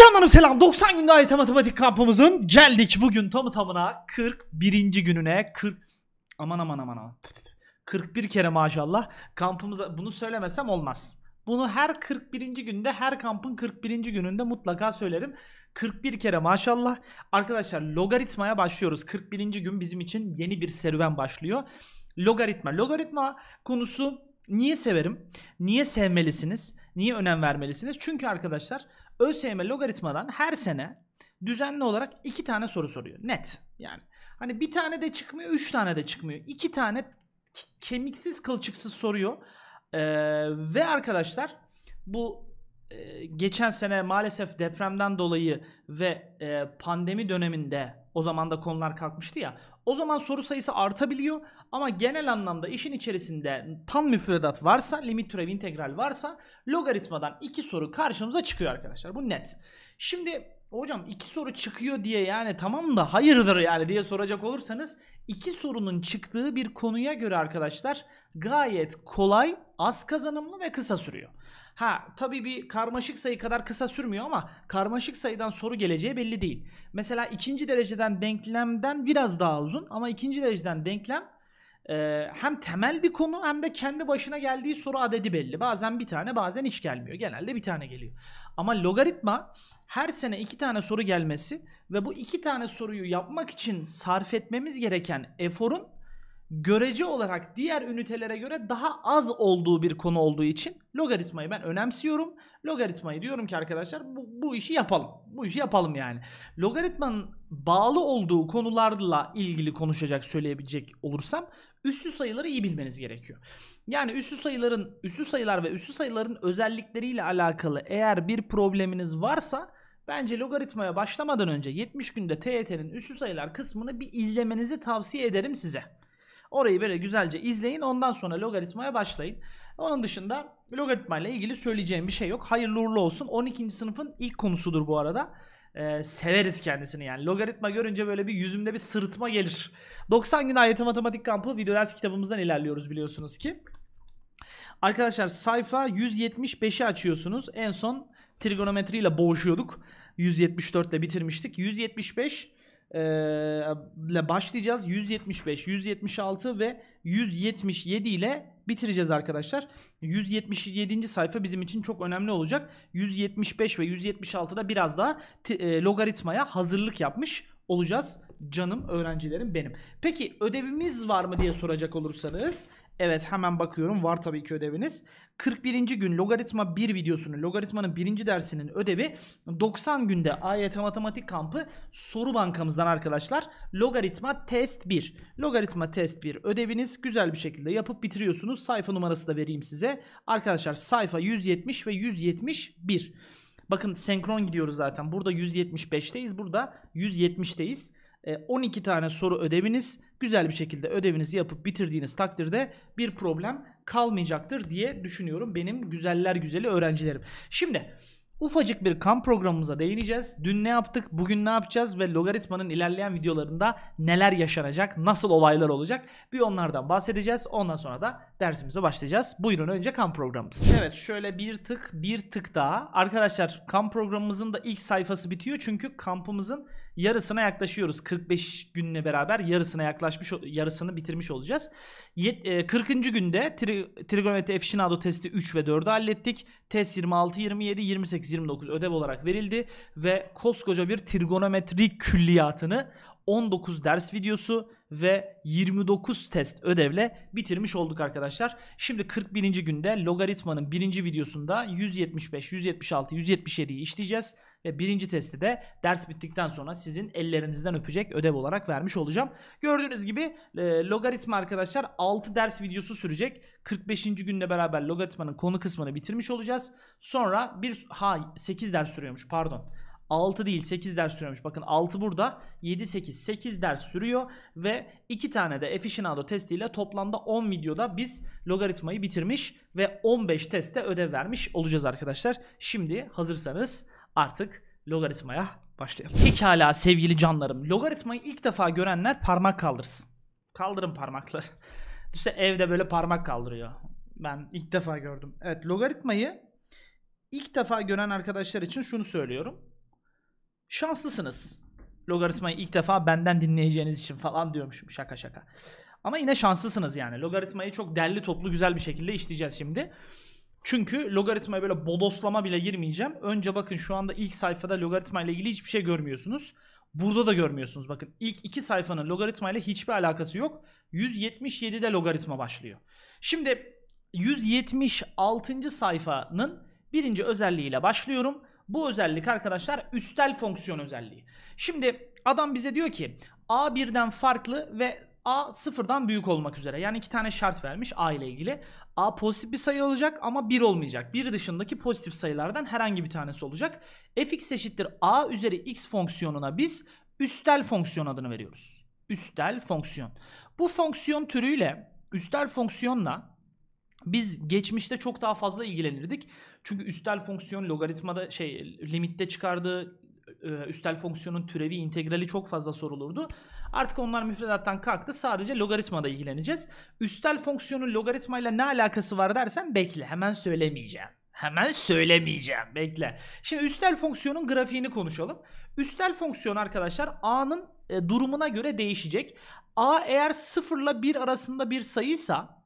Canlarım selam 90 günde daha matematik kampımızın geldik bugün tamı tamına 41. gününe 40 aman aman aman aman 41 kere maşallah kampımıza bunu söylemesem olmaz. Bunu her 41. günde her kampın 41. gününde mutlaka söylerim. 41 kere maşallah. Arkadaşlar logaritmaya başlıyoruz. 41. gün bizim için yeni bir serüven başlıyor. Logaritma. Logaritma konusu niye severim? Niye sevmelisiniz? Niye önem vermelisiniz? Çünkü arkadaşlar ÖSYM logaritmadan her sene düzenli olarak iki tane soru soruyor. Net yani. Hani bir tane de çıkmıyor, üç tane de çıkmıyor. İki tane kemiksiz kılçıksız soruyor. Ee, ve arkadaşlar bu e, geçen sene maalesef depremden dolayı ve e, pandemi döneminde o zaman da konular kalkmıştı ya. O zaman soru sayısı artabiliyor ama genel anlamda işin içerisinde tam müfredat varsa, limit türev integral varsa logaritmadan iki soru karşımıza çıkıyor arkadaşlar. Bu net. Şimdi hocam iki soru çıkıyor diye yani tamam da hayırdır yani diye soracak olursanız iki sorunun çıktığı bir konuya göre arkadaşlar gayet kolay, az kazanımlı ve kısa sürüyor. Ha tabii bir karmaşık sayı kadar kısa sürmüyor ama karmaşık sayıdan soru geleceği belli değil. Mesela ikinci dereceden denklemden biraz daha uzun ama ikinci dereceden denklem ee, hem temel bir konu hem de kendi başına geldiği soru adedi belli. Bazen bir tane bazen hiç gelmiyor. Genelde bir tane geliyor. Ama logaritma her sene iki tane soru gelmesi ve bu iki tane soruyu yapmak için sarf etmemiz gereken eforun görece olarak diğer ünitelere göre daha az olduğu bir konu olduğu için Logaritmayı ben önemsiyorum. Logaritmayı diyorum ki arkadaşlar bu, bu işi yapalım. Bu işi yapalım yani. Logaritmanın bağlı olduğu konularla ilgili konuşacak söyleyebilecek olursam üssü sayıları iyi bilmeniz gerekiyor. Yani üssü sayıların üssü sayılar ve üssü sayıların özellikleriyle alakalı eğer bir probleminiz varsa Bence logaritmaya başlamadan önce 70 günde TYT'nin üssü sayılar kısmını bir izlemenizi tavsiye ederim size. Orayı böyle güzelce izleyin. Ondan sonra logaritmaya başlayın. Onun dışında logaritma ile ilgili söyleyeceğim bir şey yok. Hayırlı uğurlu olsun. 12. sınıfın ilk konusudur bu arada. Ee, severiz kendisini yani. Logaritma görünce böyle bir yüzümde bir sırıtma gelir. 90 gün ayeti matematik kampı video ders kitabımızdan ilerliyoruz biliyorsunuz ki. Arkadaşlar sayfa 175'i açıyorsunuz. En son trigonometriyle boğuşuyorduk. 174 ile bitirmiştik. 175 ile başlayacağız. 175, 176 ve 177 ile bitireceğiz arkadaşlar. 177. sayfa bizim için çok önemli olacak. 175 ve 176'da biraz daha e, logaritmaya hazırlık yapmış olacağız canım öğrencilerim benim. Peki ödevimiz var mı diye soracak olursanız. Evet hemen bakıyorum var tabii ki ödeviniz. 41. gün logaritma 1 videosunu, logaritmanın 1. dersinin ödevi 90 günde AYT Matematik Kampı soru bankamızdan arkadaşlar. Logaritma test 1. Logaritma test 1 ödeviniz güzel bir şekilde yapıp bitiriyorsunuz. Sayfa numarası da vereyim size. Arkadaşlar sayfa 170 ve 171. Bakın senkron gidiyoruz zaten. Burada 175'teyiz. Burada 170'teyiz. 12 e, tane soru ödeviniz güzel bir şekilde ödevinizi yapıp bitirdiğiniz takdirde bir problem kalmayacaktır diye düşünüyorum benim güzeller güzeli öğrencilerim. Şimdi ufacık bir kamp programımıza değineceğiz. Dün ne yaptık, bugün ne yapacağız ve logaritmanın ilerleyen videolarında neler yaşanacak, nasıl olaylar olacak bir onlardan bahsedeceğiz. Ondan sonra da dersimize başlayacağız. Buyurun önce kamp programımız. Evet şöyle bir tık bir tık daha. Arkadaşlar kamp programımızın da ilk sayfası bitiyor çünkü kampımızın yarısına yaklaşıyoruz. 45 günle beraber yarısına yaklaşmış yarısını bitirmiş olacağız. 40. E, günde tri, trigonometri efficienado testi 3 ve 4'ü hallettik. Test 26, 27, 28, 29 ödev olarak verildi ve koskoca bir trigonometri külliyatını 19 ders videosu ve 29 test ödevle bitirmiş olduk arkadaşlar. Şimdi 41. günde logaritmanın birinci videosunda 175, 176, 177'yi işleyeceğiz. Ve birinci testi de ders bittikten sonra sizin ellerinizden öpecek ödev olarak vermiş olacağım. Gördüğünüz gibi e, logaritma arkadaşlar 6 ders videosu sürecek. 45. günle beraber logaritmanın konu kısmını bitirmiş olacağız. Sonra bir ha 8 ders sürüyormuş pardon. 6 değil 8 ders sürüyormuş. Bakın 6 burada 7 8 8 ders sürüyor ve 2 tane de Efficienado testiyle toplamda 10 videoda biz logaritmayı bitirmiş ve 15 teste ödev vermiş olacağız arkadaşlar. Şimdi hazırsanız artık logaritmaya başlayalım. Pekala sevgili canlarım. Logaritmayı ilk defa görenler parmak kaldırsın. Kaldırın parmakları. Düşse evde böyle parmak kaldırıyor. Ben ilk defa gördüm. Evet logaritmayı ilk defa gören arkadaşlar için şunu söylüyorum şanslısınız. Logaritmayı ilk defa benden dinleyeceğiniz için falan diyormuşum şaka şaka. Ama yine şanslısınız yani. Logaritmayı çok derli toplu güzel bir şekilde işleyeceğiz şimdi. Çünkü logaritmaya böyle bodoslama bile girmeyeceğim. Önce bakın şu anda ilk sayfada logaritma ile ilgili hiçbir şey görmüyorsunuz. Burada da görmüyorsunuz bakın. ilk iki sayfanın logaritma ile hiçbir alakası yok. 177'de logaritma başlıyor. Şimdi 176. sayfanın birinci özelliğiyle başlıyorum. Bu özellik arkadaşlar üstel fonksiyon özelliği. Şimdi adam bize diyor ki A birden farklı ve A sıfırdan büyük olmak üzere. Yani iki tane şart vermiş A ile ilgili. A pozitif bir sayı olacak ama 1 olmayacak. 1 dışındaki pozitif sayılardan herhangi bir tanesi olacak. fx eşittir A üzeri x fonksiyonuna biz üstel fonksiyon adını veriyoruz. Üstel fonksiyon. Bu fonksiyon türüyle üstel fonksiyonla biz geçmişte çok daha fazla ilgilenirdik. Çünkü üstel fonksiyon logaritmada şey limitte çıkardığı e, üstel fonksiyonun türevi integrali çok fazla sorulurdu. Artık onlar müfredattan kalktı. Sadece logaritmada ilgileneceğiz. Üstel fonksiyonun logaritmayla ne alakası var dersen bekle. Hemen söylemeyeceğim. Hemen söylemeyeceğim. Bekle. Şimdi üstel fonksiyonun grafiğini konuşalım. Üstel fonksiyon arkadaşlar a'nın e, durumuna göre değişecek. a eğer 0 ile 1 arasında bir sayıysa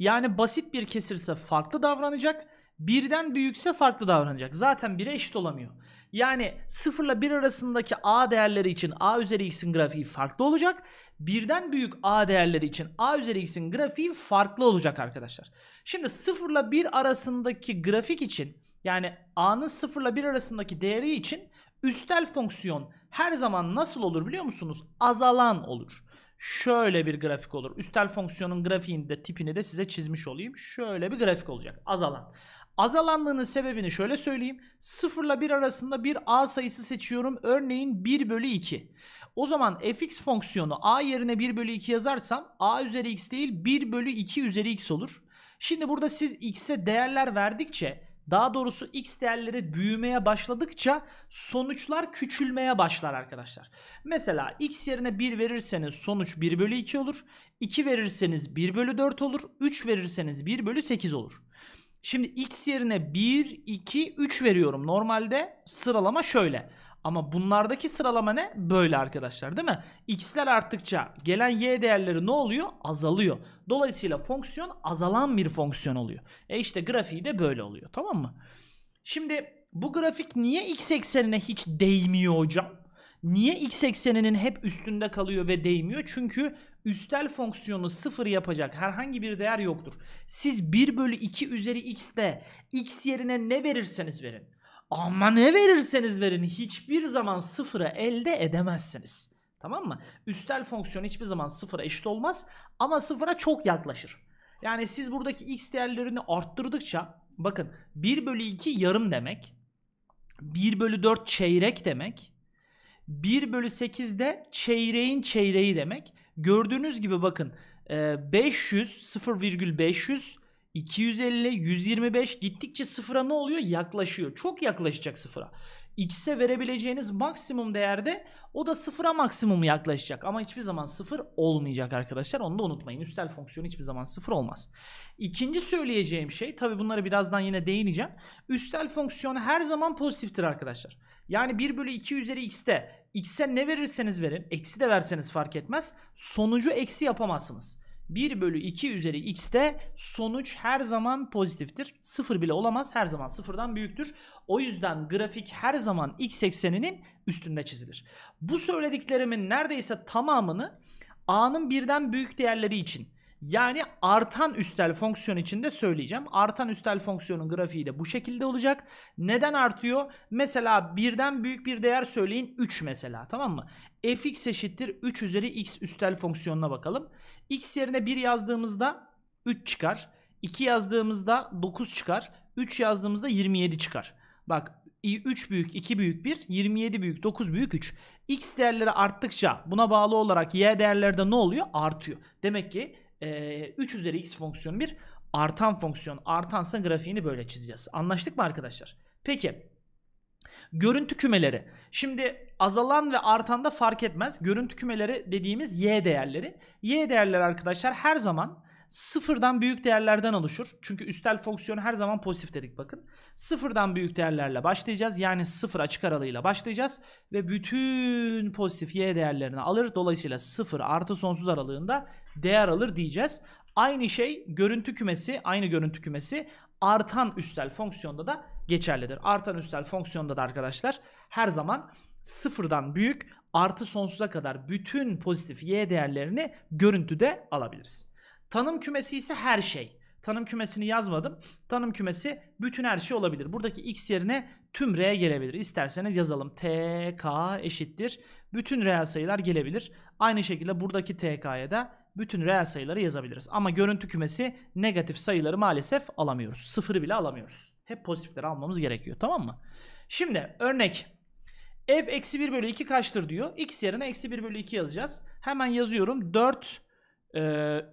yani basit bir kesirse farklı davranacak. Birden büyükse farklı davranacak. Zaten 1'e eşit olamıyor. Yani sıfırla bir arasındaki a değerleri için a üzeri x'in grafiği farklı olacak. Birden büyük a değerleri için a üzeri x'in grafiği farklı olacak arkadaşlar. Şimdi sıfırla bir arasındaki grafik için yani a'nın sıfırla bir arasındaki değeri için üstel fonksiyon her zaman nasıl olur biliyor musunuz? Azalan olur şöyle bir grafik olur. Üstel fonksiyonun grafiğinde tipini de size çizmiş olayım. Şöyle bir grafik olacak. Azalan. Azalanlığının sebebini şöyle söyleyeyim. 0 ile 1 arasında bir a sayısı seçiyorum. Örneğin 1 bölü 2. O zaman fx fonksiyonu a yerine 1 bölü 2 yazarsam a üzeri x değil 1 bölü 2 üzeri x olur. Şimdi burada siz x'e değerler verdikçe daha doğrusu x değerleri büyümeye başladıkça sonuçlar küçülmeye başlar arkadaşlar. Mesela x yerine 1 verirseniz sonuç 1 bölü 2 olur. 2 verirseniz 1 bölü 4 olur. 3 verirseniz 1 bölü 8 olur. Şimdi x yerine 1, 2, 3 veriyorum. Normalde sıralama şöyle. Ama bunlardaki sıralama ne? Böyle arkadaşlar değil mi? X'ler arttıkça gelen y değerleri ne oluyor? Azalıyor. Dolayısıyla fonksiyon azalan bir fonksiyon oluyor. E işte grafiği de böyle oluyor tamam mı? Şimdi bu grafik niye x eksenine hiç değmiyor hocam? Niye x ekseninin hep üstünde kalıyor ve değmiyor? Çünkü üstel fonksiyonu sıfır yapacak herhangi bir değer yoktur. Siz 1 bölü 2 üzeri x'te x yerine ne verirseniz verin ama ne verirseniz verin hiçbir zaman sıfıra elde edemezsiniz. Tamam mı? Üstel fonksiyon hiçbir zaman sıfıra eşit olmaz ama sıfıra çok yaklaşır. Yani siz buradaki x değerlerini arttırdıkça bakın 1 bölü 2 yarım demek. 1 bölü 4 çeyrek demek. 1 bölü 8 de çeyreğin çeyreği demek. Gördüğünüz gibi bakın 500 0,500 250, 125 gittikçe sıfıra ne oluyor? Yaklaşıyor. Çok yaklaşacak sıfıra. X'e verebileceğiniz maksimum değerde o da sıfıra maksimum yaklaşacak. Ama hiçbir zaman sıfır olmayacak arkadaşlar. Onu da unutmayın. Üstel fonksiyon hiçbir zaman sıfır olmaz. İkinci söyleyeceğim şey tabi bunları birazdan yine değineceğim. Üstel fonksiyon her zaman pozitiftir arkadaşlar. Yani 1 bölü 2 üzeri x'te x'e ne verirseniz verin eksi de verseniz fark etmez. Sonucu eksi yapamazsınız. 1 bölü 2 üzeri x'te sonuç her zaman pozitiftir. 0 bile olamaz. Her zaman sıfırdan büyüktür. O yüzden grafik her zaman x ekseninin üstünde çizilir. Bu söylediklerimin neredeyse tamamını a'nın birden büyük değerleri için yani artan üstel fonksiyon içinde söyleyeceğim. Artan üstel fonksiyonun grafiği de bu şekilde olacak. Neden artıyor? Mesela birden büyük bir değer söyleyin 3 mesela tamam mı? fx eşittir 3 üzeri x üstel fonksiyonuna bakalım. x yerine 1 yazdığımızda 3 çıkar. 2 yazdığımızda 9 çıkar. 3 yazdığımızda 27 çıkar. Bak 3 büyük 2 büyük 1 27 büyük 9 büyük 3 x değerleri arttıkça buna bağlı olarak y değerlerde ne oluyor? Artıyor. Demek ki e, 3 üzeri x fonksiyonu bir artan fonksiyon. Artansa grafiğini böyle çizeceğiz. Anlaştık mı arkadaşlar? Peki. Görüntü kümeleri. Şimdi azalan ve artan da fark etmez. Görüntü kümeleri dediğimiz y değerleri. Y değerleri arkadaşlar her zaman sıfırdan büyük değerlerden oluşur. Çünkü üstel fonksiyon her zaman pozitif dedik bakın. Sıfırdan büyük değerlerle başlayacağız. Yani sıfır açık aralığıyla başlayacağız. Ve bütün pozitif y değerlerini alır. Dolayısıyla sıfır artı sonsuz aralığında değer alır diyeceğiz. Aynı şey görüntü kümesi, aynı görüntü kümesi artan üstel fonksiyonda da geçerlidir. Artan üstel fonksiyonda da arkadaşlar her zaman sıfırdan büyük artı sonsuza kadar bütün pozitif y değerlerini görüntüde alabiliriz. Tanım kümesi ise her şey. Tanım kümesini yazmadım. Tanım kümesi bütün her şey olabilir. Buradaki x yerine tüm r gelebilir. İsterseniz yazalım. TK eşittir. Bütün reel sayılar gelebilir. Aynı şekilde buradaki t, k'ya da bütün reel sayıları yazabiliriz. Ama görüntü kümesi negatif sayıları maalesef alamıyoruz. Sıfırı bile alamıyoruz. Hep pozitifleri almamız gerekiyor tamam mı? Şimdi örnek f eksi 1 bölü 2 kaçtır diyor. x yerine eksi 1 bölü 2 yazacağız. Hemen yazıyorum. 4 e,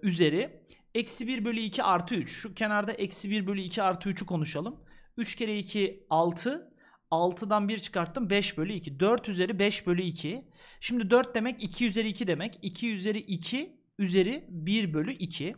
üzeri eksi 1 bölü 2 artı 3. Şu kenarda eksi 1 bölü 2 artı 3'ü konuşalım. 3 kere 2 6. 6'dan 1 çıkarttım 5 bölü 2. 4 üzeri 5 bölü 2. Şimdi 4 demek 2 üzeri 2 demek. 2 üzeri 2 üzeri 1 bölü 2.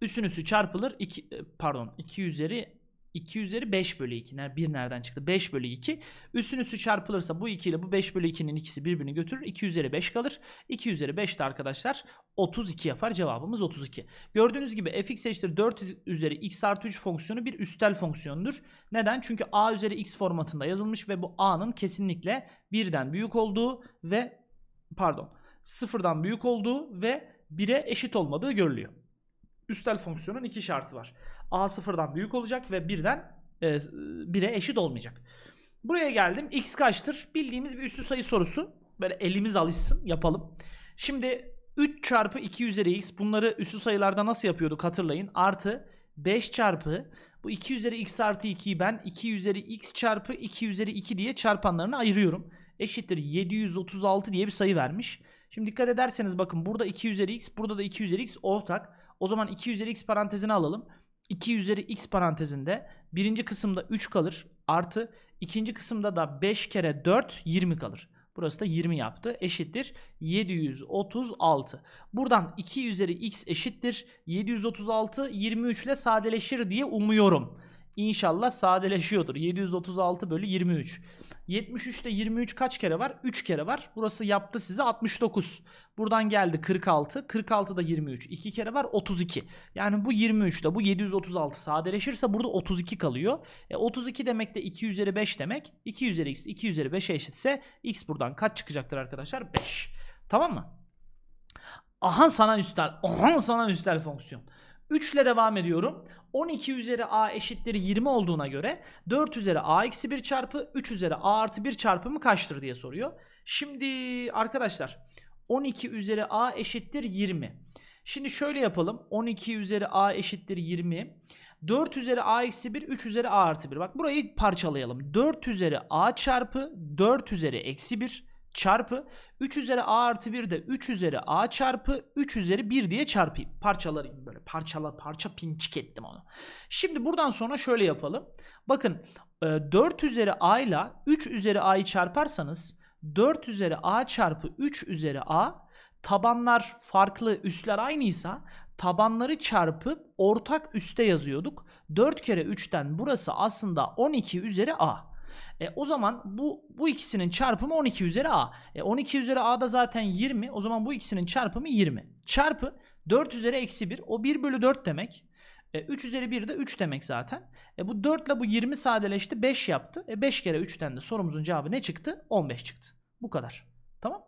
Üstün üstü çarpılır. 2, e, pardon 2 üzeri 2 üzeri 5 bölü 2. 1 nereden çıktı? 5 bölü 2. Üstün üstü çarpılırsa bu 2 ile bu 5 bölü 2'nin ikisi birbirini götürür. 2 üzeri 5 kalır. 2 üzeri 5 de arkadaşlar 32 yapar. Cevabımız 32. Gördüğünüz gibi fx eşittir 4 üzeri x artı 3 fonksiyonu bir üstel fonksiyondur. Neden? Çünkü a üzeri x formatında yazılmış ve bu a'nın kesinlikle birden büyük olduğu ve pardon sıfırdan büyük olduğu ve 1'e eşit olmadığı görülüyor. Üstel fonksiyonun iki şartı var. A sıfırdan büyük olacak ve birden e, e, bire eşit olmayacak. Buraya geldim. X kaçtır? Bildiğimiz bir üstü sayı sorusu. Böyle elimiz alışsın yapalım. Şimdi 3 çarpı 2 üzeri x bunları üstü sayılarda nasıl yapıyorduk hatırlayın. Artı 5 çarpı bu 2 üzeri x artı 2'yi ben 2 üzeri x çarpı 2 üzeri 2 diye çarpanlarını ayırıyorum. Eşittir 736 diye bir sayı vermiş. Şimdi dikkat ederseniz bakın burada 2 üzeri x burada da 2 üzeri x ortak. O zaman 2 üzeri x parantezini alalım. 2 üzeri x parantezinde birinci kısımda 3 kalır artı ikinci kısımda da 5 kere 4 20 kalır. Burası da 20 yaptı. Eşittir 736. Buradan 2 üzeri x eşittir 736 23 ile sadeleşir diye umuyorum. İnşallah sadeleşiyordur. 736 bölü 23. 73'te 23 kaç kere var? 3 kere var. Burası yaptı size 69. Buradan geldi 46. 46 da 23. 2 kere var 32. Yani bu 23'te bu 736 sadeleşirse burada 32 kalıyor. E 32 demek de 2 üzeri 5 demek. 2 üzeri x 2 üzeri 5'e eşitse x buradan kaç çıkacaktır arkadaşlar? 5. Tamam mı? Aha sana üstel. Aha sana üstel fonksiyon. 3 ile devam ediyorum. 12 üzeri a eşittir 20 olduğuna göre 4 üzeri a eksi 1 çarpı 3 üzeri a artı 1 çarpımı kaçtır diye soruyor. Şimdi arkadaşlar 12 üzeri a eşittir 20. Şimdi şöyle yapalım. 12 üzeri a eşittir 20. 4 üzeri a eksi 1 3 üzeri a artı 1. Bak burayı parçalayalım. 4 üzeri a çarpı 4 üzeri eksi 1 çarpı 3 üzeri a artı 1 de 3 üzeri a çarpı 3 üzeri 1 diye çarpayım. Parçalarayım böyle parçala parça pinçik ettim onu. Şimdi buradan sonra şöyle yapalım. Bakın 4 e, üzeri a ile 3 üzeri a'yı çarparsanız 4 üzeri a çarpı 3 üzeri a tabanlar farklı üstler aynıysa tabanları çarpıp ortak üste yazıyorduk. 4 kere 3'ten burası aslında 12 üzeri a. E, o zaman bu bu ikisinin çarpımı 12 üzeri a. E, 12 üzeri a da zaten 20. O zaman bu ikisinin çarpımı 20. Çarpı 4 üzeri eksi 1. O 1 bölü 4 demek. E, 3 üzeri 1 de 3 demek zaten. E, bu 4 ile bu 20 sadeleşti. 5 yaptı. E, 5 kere 3'ten de sorumuzun cevabı ne çıktı? 15 çıktı. Bu kadar. Tamam.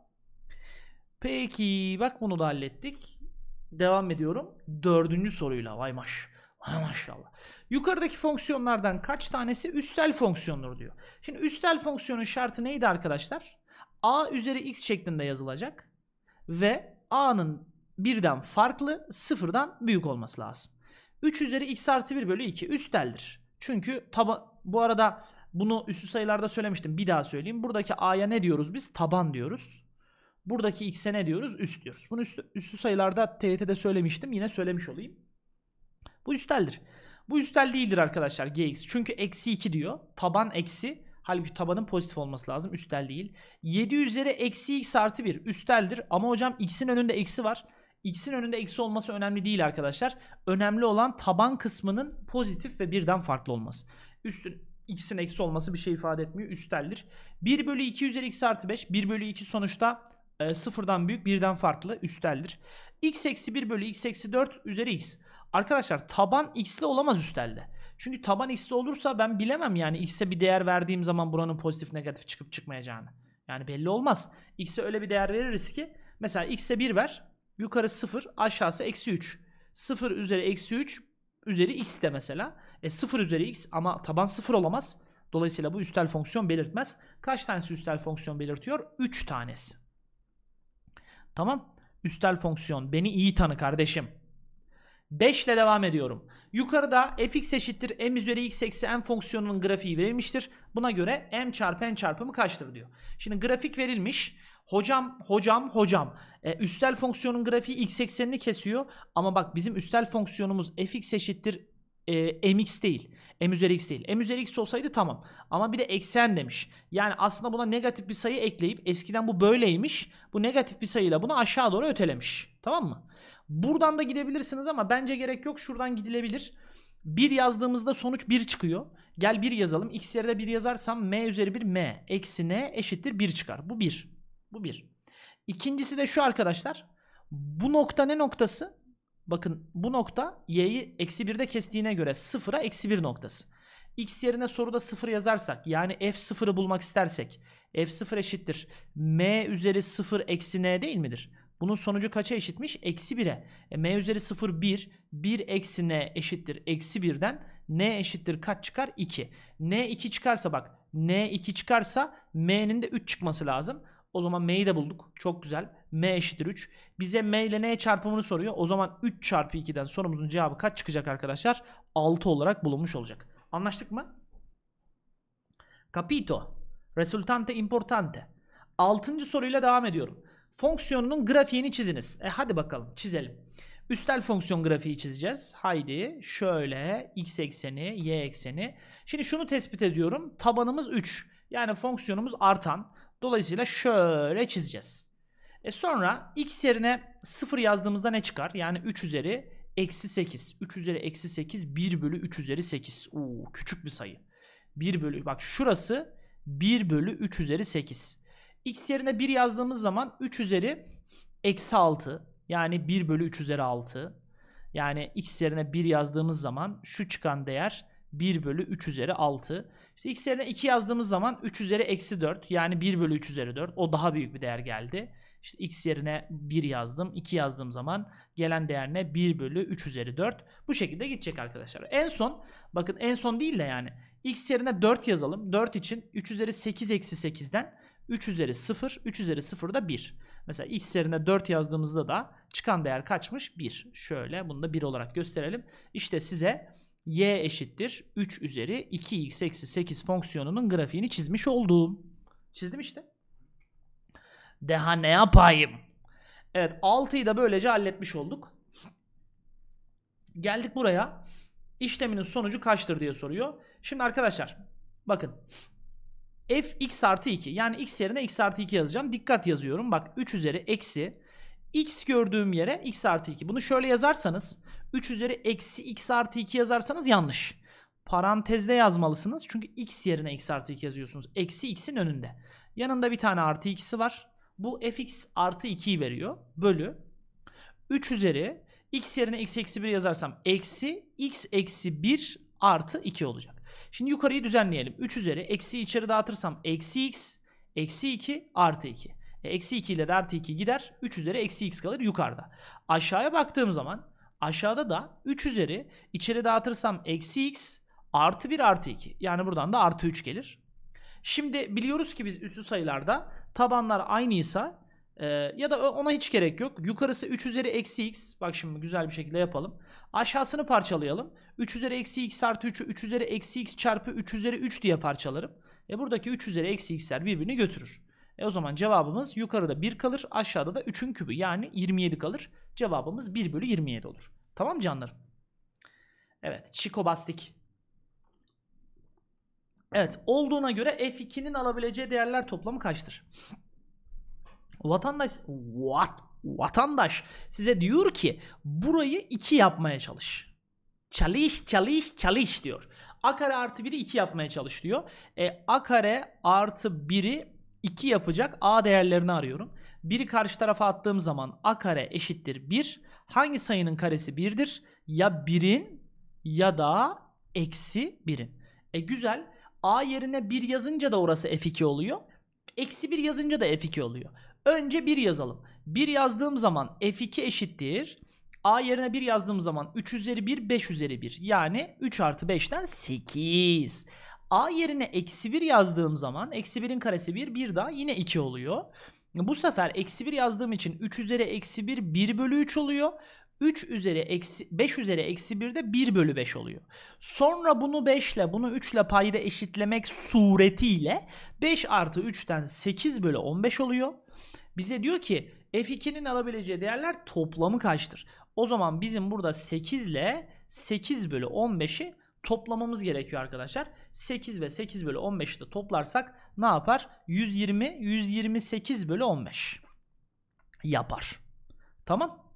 Peki bak bunu da hallettik. Devam ediyorum. Dördüncü soruyla vay maş. Ha maşallah. Yukarıdaki fonksiyonlardan kaç tanesi üstel fonksiyondur diyor. Şimdi üstel fonksiyonun şartı neydi arkadaşlar? a üzeri x şeklinde yazılacak ve a'nın birden farklı sıfırdan büyük olması lazım. 3 üzeri x artı 1 bölü 2 üsteldir. Çünkü taba bu arada bunu üstü sayılarda söylemiştim. Bir daha söyleyeyim. Buradaki a'ya ne diyoruz biz? Taban diyoruz. Buradaki x'e ne diyoruz? Üst diyoruz. Bunu üstü, üstü sayılarda TYT'de söylemiştim. Yine söylemiş olayım. Bu üsteldir. Bu üstel değildir arkadaşlar gx. Çünkü eksi 2 diyor. Taban eksi. Halbuki tabanın pozitif olması lazım. Üstel değil. 7 üzeri eksi x artı 1. Üsteldir. Ama hocam x'in önünde eksi var. X'in önünde eksi olması önemli değil arkadaşlar. Önemli olan taban kısmının pozitif ve birden farklı olması. Üstün x'in eksi olması bir şey ifade etmiyor. Üsteldir. 1 bölü 2 üzeri x artı 5. 1 bölü 2 sonuçta e, sıfırdan büyük birden farklı. Üsteldir. x eksi 1 bölü x eksi 4 üzeri x. Arkadaşlar taban x'li olamaz üstelde. Çünkü taban x'li olursa ben bilemem yani x'e bir değer verdiğim zaman buranın pozitif negatif çıkıp çıkmayacağını. Yani belli olmaz. X'e öyle bir değer veririz ki mesela x'e 1 ver. Yukarı 0 aşağısı eksi 3. 0 üzeri eksi 3 üzeri x de mesela. E 0 üzeri x ama taban 0 olamaz. Dolayısıyla bu üstel fonksiyon belirtmez. Kaç tanesi üstel fonksiyon belirtiyor? 3 tanesi. Tamam. Üstel fonksiyon beni iyi tanı kardeşim. 5 ile devam ediyorum. Yukarıda fx eşittir m üzeri x eksi n fonksiyonunun grafiği verilmiştir. Buna göre m çarpı n çarpımı kaçtır diyor. Şimdi grafik verilmiş. Hocam, hocam, hocam. E, üstel fonksiyonun grafiği x eksenini kesiyor. Ama bak bizim üstel fonksiyonumuz fx eşittir e, mx değil. M üzeri x değil. M üzeri x olsaydı tamam. Ama bir de eksen demiş. Yani aslında buna negatif bir sayı ekleyip eskiden bu böyleymiş. Bu negatif bir sayıyla bunu aşağı doğru ötelemiş. Tamam mı? Buradan da gidebilirsiniz ama bence gerek yok. Şuradan gidilebilir. Bir yazdığımızda sonuç 1 çıkıyor. Gel 1 yazalım. X yerine 1 yazarsam m üzeri 1 m eksi n eşittir 1 çıkar. Bu 1. Bu 1. İkincisi de şu arkadaşlar. Bu nokta ne noktası? Bakın bu nokta y'yi eksi 1'de kestiğine göre 0'a eksi 1 noktası. X yerine soruda 0 yazarsak yani f0'ı bulmak istersek f0 eşittir m üzeri 0 eksi n değil midir? Bunun sonucu kaça eşitmiş? Eksi 1'e. E, m üzeri 0 1. 1 eksi n eşittir eksi 1'den. n eşittir kaç çıkar? 2. n 2 çıkarsa bak n 2 çıkarsa m'nin de 3 çıkması lazım. O zaman m'yi de bulduk. Çok güzel. m eşittir 3. Bize m ile n çarpımını soruyor. O zaman 3 çarpı 2'den sorumuzun cevabı kaç çıkacak arkadaşlar? 6 olarak bulunmuş olacak. Anlaştık mı? Capito. Resultante importante. 6. soruyla devam ediyorum. Fonksiyonunun grafiğini çiziniz. E hadi bakalım çizelim. Üstel fonksiyon grafiği çizeceğiz. Haydi şöyle x ekseni, y ekseni. Şimdi şunu tespit ediyorum. Tabanımız 3. Yani fonksiyonumuz artan. Dolayısıyla şöyle çizeceğiz. E sonra x yerine 0 yazdığımızda ne çıkar? Yani 3 üzeri eksi 8. 3 üzeri eksi 8 1 bölü 3 üzeri 8. Oo, küçük bir sayı. 1 bölü bak şurası 1 bölü 3 üzeri 8 x yerine 1 yazdığımız zaman 3 üzeri eksi 6 yani 1 bölü 3 üzeri 6 yani x yerine 1 yazdığımız zaman şu çıkan değer 1 bölü 3 üzeri 6. İşte x yerine 2 yazdığımız zaman 3 üzeri eksi 4 yani 1 bölü 3 üzeri 4 o daha büyük bir değer geldi. İşte x yerine 1 yazdım 2 yazdığım zaman gelen değer ne 1 bölü 3 üzeri 4 bu şekilde gidecek arkadaşlar. En son bakın en son değil de yani x yerine 4 yazalım 4 için 3 üzeri 8 eksi 8'den 3 üzeri 0, 3 üzeri 0 da 1. Mesela x yerine 4 yazdığımızda da çıkan değer kaçmış? 1. Şöyle bunu da 1 olarak gösterelim. İşte size y eşittir 3 üzeri 2x eksi 8 fonksiyonunun grafiğini çizmiş oldum. Çizdim işte. Daha ne yapayım? Evet 6'yı da böylece halletmiş olduk. Geldik buraya. İşleminin sonucu kaçtır diye soruyor. Şimdi arkadaşlar bakın f x artı 2 yani x yerine x artı 2 yazacağım. Dikkat yazıyorum bak 3 üzeri eksi x gördüğüm yere x artı 2. Bunu şöyle yazarsanız 3 üzeri eksi x artı 2 yazarsanız yanlış. Parantezde yazmalısınız çünkü x yerine x artı 2 yazıyorsunuz. Eksi x'in önünde. Yanında bir tane artı 2'si var. Bu fx artı 2'yi veriyor. Bölü 3 üzeri x yerine x eksi 1 yazarsam eksi x eksi 1 artı 2 olacak. Şimdi yukarıyı düzenleyelim. 3 üzeri eksi içeri dağıtırsam eksi x eksi 2 artı 2. E, eksi 2 ile de artı 2 gider. 3 üzeri eksi x kalır yukarıda. Aşağıya baktığım zaman aşağıda da 3 üzeri içeri dağıtırsam eksi x artı 1 artı 2. Yani buradan da artı 3 gelir. Şimdi biliyoruz ki biz üslü sayılarda tabanlar aynıysa e, ya da ona hiç gerek yok. Yukarısı 3 üzeri eksi x. Bak şimdi güzel bir şekilde yapalım. Aşağısını parçalayalım. 3 üzeri eksi x artı 3'ü 3 üzeri eksi x çarpı 3 üzeri 3 diye parçalarım. E buradaki 3 üzeri eksi x'ler birbirini götürür. E o zaman cevabımız yukarıda 1 kalır aşağıda da 3'ün kübü yani 27 kalır. Cevabımız 1 bölü 27 olur. Tamam canlarım? Evet çikobastik. Evet olduğuna göre F2'nin alabileceği değerler toplamı kaçtır? Vatandaş what? Vatandaş size diyor ki burayı 2 yapmaya çalış. Çalış, çalış, çalış diyor. A kare artı 1'i 2 yapmaya çalış diyor. E, A kare artı 1'i 2 yapacak A değerlerini arıyorum. 1'i karşı tarafa attığım zaman A kare eşittir 1. Hangi sayının karesi 1'dir? Ya 1'in ya da eksi 1'in. E güzel. A yerine 1 yazınca da orası F2 oluyor. Eksi 1 yazınca da F2 oluyor. Önce 1 yazalım. 1 yazdığım zaman F2 eşittir A yerine 1 yazdığım zaman 3 üzeri 1 5 üzeri 1 yani 3 artı 5'ten 8. A yerine eksi 1 yazdığım zaman eksi 1'in karesi 1 bir daha yine 2 oluyor. Bu sefer eksi 1 yazdığım için 3 üzeri eksi 1 1 bölü 3 oluyor. 3 üzeri eksi 5 üzeri eksi 1 de 1 bölü 5 oluyor. Sonra bunu 5 ile bunu 3 ile payda eşitlemek suretiyle 5 artı 3'ten 8 bölü 15 oluyor. Bize diyor ki F2'nin alabileceği değerler toplamı kaçtır? O zaman bizim burada 8 ile 8 bölü 15'i toplamamız gerekiyor arkadaşlar. 8 ve 8 bölü 15'i de toplarsak ne yapar? 120, 128 bölü 15 yapar. Tamam.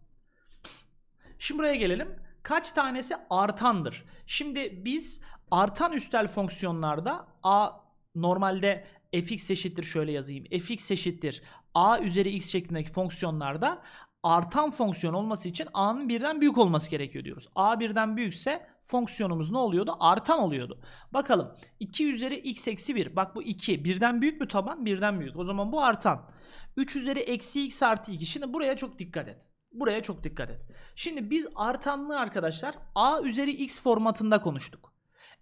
Şimdi buraya gelelim. Kaç tanesi artandır? Şimdi biz artan üstel fonksiyonlarda a normalde fx eşittir şöyle yazayım. fx eşittir a üzeri x şeklindeki fonksiyonlarda artan fonksiyon olması için a'nın birden büyük olması gerekiyor diyoruz. a birden büyükse fonksiyonumuz ne oluyordu? Artan oluyordu. Bakalım 2 üzeri x eksi 1. Bak bu 2. Birden büyük mü taban? Birden büyük. O zaman bu artan. 3 üzeri eksi x artı 2. Şimdi buraya çok dikkat et. Buraya çok dikkat et. Şimdi biz artanlığı arkadaşlar a üzeri x formatında konuştuk.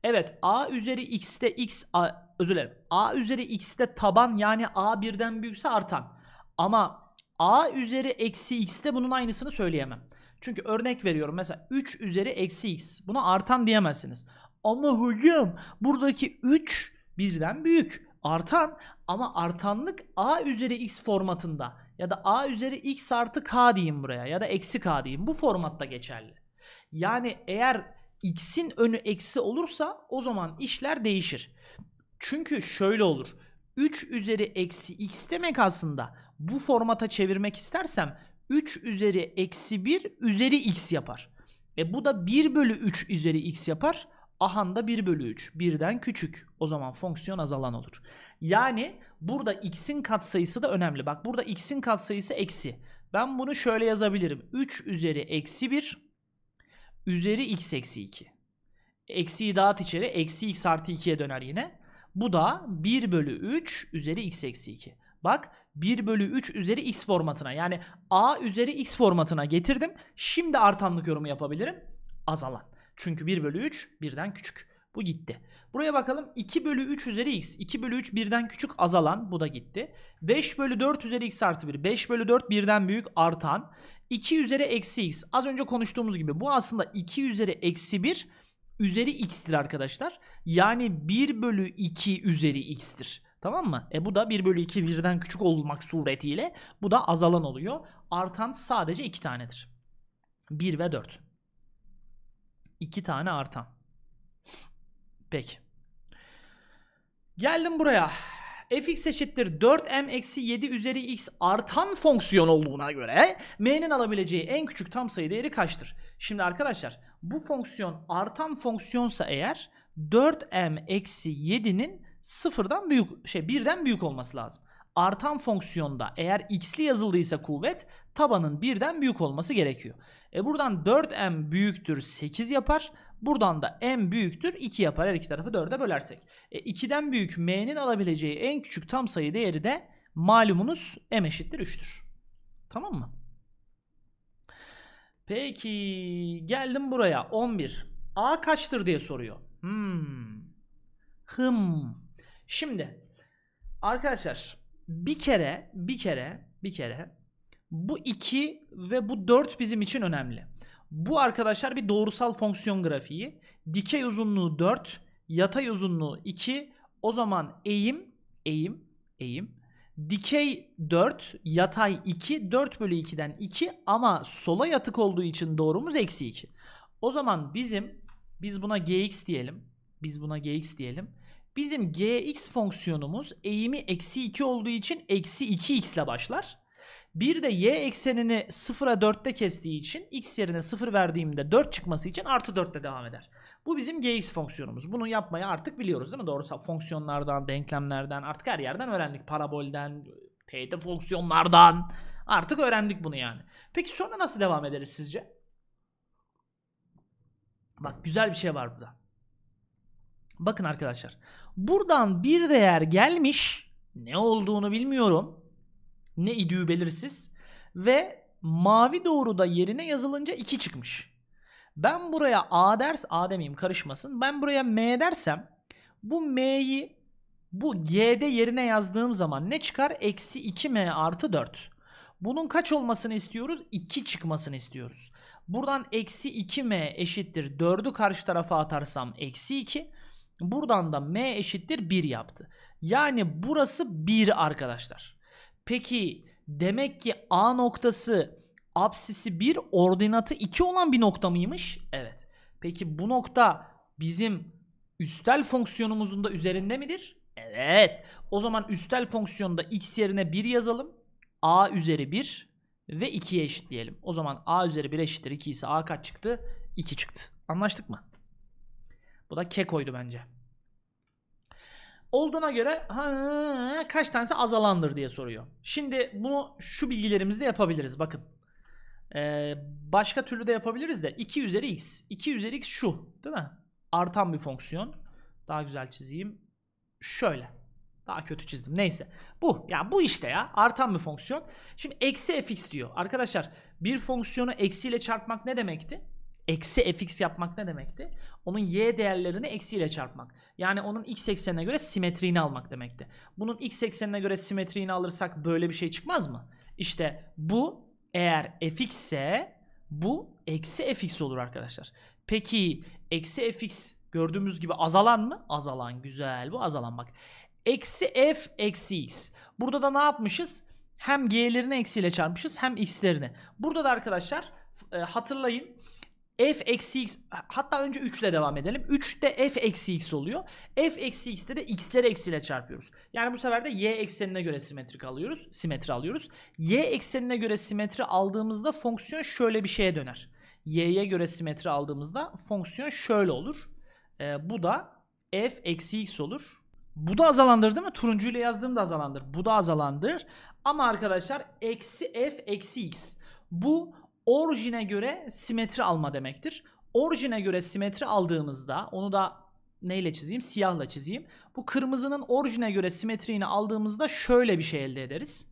Evet a üzeri x'te x a, özür dilerim. a üzeri x'te taban yani a birden büyükse artan. Ama a üzeri eksi x'te bunun aynısını söyleyemem. Çünkü örnek veriyorum mesela 3 üzeri eksi x. Buna artan diyemezsiniz. Ama hocam buradaki 3 birden büyük. Artan ama artanlık a üzeri x formatında ya da a üzeri x artı k diyeyim buraya ya da eksi k diyeyim. Bu formatta geçerli. Yani eğer x'in önü eksi olursa o zaman işler değişir. Çünkü şöyle olur. 3 üzeri eksi x demek aslında bu formata çevirmek istersem 3 üzeri eksi 1 üzeri x yapar. E bu da 1 bölü 3 üzeri x yapar. Ahan da 1 bölü 3. Birden küçük. O zaman fonksiyon azalan olur. Yani burada x'in katsayısı da önemli. Bak burada x'in katsayısı eksi. Ben bunu şöyle yazabilirim. 3 üzeri eksi 1 üzeri x eksi 2. Eksiyi dağıt içeri. Eksi x artı 2'ye döner yine. Bu da 1 bölü 3 üzeri x eksi 2. Bak 1 bölü 3 üzeri x formatına yani a üzeri x formatına getirdim. Şimdi artanlık yorumu yapabilirim. Azalan. Çünkü 1 bölü 3 birden küçük. Bu gitti. Buraya bakalım 2 bölü 3 üzeri x. 2 bölü 3 birden küçük azalan. Bu da gitti. 5 bölü 4 üzeri x artı 1. 5 bölü 4 birden büyük artan. 2 üzeri eksi x. Az önce konuştuğumuz gibi bu aslında 2 üzeri eksi 1 üzeri x'tir arkadaşlar. Yani 1 bölü 2 üzeri x'tir. Tamam mı? E bu da 1 bölü 2 birden küçük olmak suretiyle bu da azalan oluyor. Artan sadece 2 tanedir. 1 ve 4. 2 tane artan. Peki. Geldim buraya. fx eşittir 4m eksi 7 üzeri x artan fonksiyon olduğuna göre m'nin alabileceği en küçük tam sayı değeri kaçtır? Şimdi arkadaşlar bu fonksiyon artan fonksiyonsa eğer 4m eksi 7'nin sıfırdan büyük şey birden büyük olması lazım. Artan fonksiyonda eğer x'li yazıldıysa kuvvet tabanın birden büyük olması gerekiyor. E buradan 4m büyüktür 8 yapar. Buradan da m büyüktür 2 yapar. Her iki tarafı 4'e bölersek. E 2'den büyük m'nin alabileceği en küçük tam sayı değeri de malumunuz m eşittir 3'tür. Tamam mı? Peki geldim buraya 11. A kaçtır diye soruyor. Hmm. Hım. Şimdi arkadaşlar bir kere bir kere bir kere bu 2 ve bu 4 bizim için önemli. Bu arkadaşlar bir doğrusal fonksiyon grafiği. Dikey uzunluğu 4, yatay uzunluğu 2. O zaman eğim, eğim, eğim. Dikey 4, yatay 2, 4 bölü 2'den 2 ama sola yatık olduğu için doğrumuz eksi 2. O zaman bizim, biz buna gx diyelim. Biz buna gx diyelim. Bizim gx fonksiyonumuz eğimi eksi 2 olduğu için eksi 2x ile başlar. Bir de y eksenini 0'a 4'te kestiği için x yerine 0 verdiğimde 4 çıkması için artı 4 ile devam eder. Bu bizim gx fonksiyonumuz. Bunu yapmayı artık biliyoruz değil mi? Doğrusu fonksiyonlardan, denklemlerden artık her yerden öğrendik. Parabolden, teğet fonksiyonlardan artık öğrendik bunu yani. Peki sonra nasıl devam ederiz sizce? Bak güzel bir şey var burada. Bakın arkadaşlar. Buradan bir değer gelmiş. Ne olduğunu bilmiyorum. Ne idüğü belirsiz. Ve mavi doğruda yerine yazılınca 2 çıkmış. Ben buraya A ders, A demeyeyim karışmasın. Ben buraya M dersem bu M'yi bu G'de yerine yazdığım zaman ne çıkar? Eksi 2M artı 4. Bunun kaç olmasını istiyoruz? 2 çıkmasını istiyoruz. Buradan eksi 2M eşittir. 4'ü karşı tarafa atarsam eksi 2. Buradan da m eşittir 1 yaptı. Yani burası 1 arkadaşlar. Peki demek ki A noktası absisi 1 ordinatı 2 olan bir nokta mıymış? Evet. Peki bu nokta bizim üstel fonksiyonumuzun da üzerinde midir? Evet. O zaman üstel fonksiyonda x yerine 1 yazalım. A üzeri 1 ve 2'ye eşitleyelim. O zaman A üzeri 1 eşittir 2 ise A kaç çıktı? 2 çıktı. Anlaştık mı? Bu da Keko'ydu bence. Olduğuna göre kaç tanesi azalandır diye soruyor. Şimdi bunu şu bilgilerimizle yapabiliriz. Bakın. Ee, başka türlü de yapabiliriz de 2 üzeri x. 2 üzeri x şu değil mi? Artan bir fonksiyon. Daha güzel çizeyim. Şöyle. Daha kötü çizdim. Neyse. Bu. Ya bu işte ya. Artan bir fonksiyon. Şimdi eksi fx diyor. Arkadaşlar bir fonksiyonu eksiyle çarpmak ne demekti? Eksi fx yapmak ne demekti? onun y değerlerini eksiyle çarpmak. Yani onun x eksenine göre simetriğini almak demekti. Bunun x eksenine göre simetriğini alırsak böyle bir şey çıkmaz mı? İşte bu eğer fx ise bu eksi fx olur arkadaşlar. Peki eksi fx gördüğümüz gibi azalan mı? Azalan güzel bu azalan bak. Eksi f eksi x. Burada da ne yapmışız? Hem g'lerini eksiyle çarpmışız hem x'lerini. Burada da arkadaşlar e, hatırlayın f eksi x hatta önce 3 ile devam edelim. 3 3'te f eksi x oluyor. f eksi x'te de x'leri eksiyle çarpıyoruz. Yani bu sefer de y eksenine göre simetrik alıyoruz. Simetri alıyoruz. y eksenine göre simetri aldığımızda fonksiyon şöyle bir şeye döner. y'ye göre simetri aldığımızda fonksiyon şöyle olur. Ee, bu da f eksi x olur. Bu da azalandır değil mi? Turuncu ile yazdığım da azalandır. Bu da azalandır. Ama arkadaşlar eksi f eksi x. Bu orijine göre simetri alma demektir. Orijine göre simetri aldığımızda onu da neyle çizeyim? Siyahla çizeyim. Bu kırmızının orijine göre simetriğini aldığımızda şöyle bir şey elde ederiz.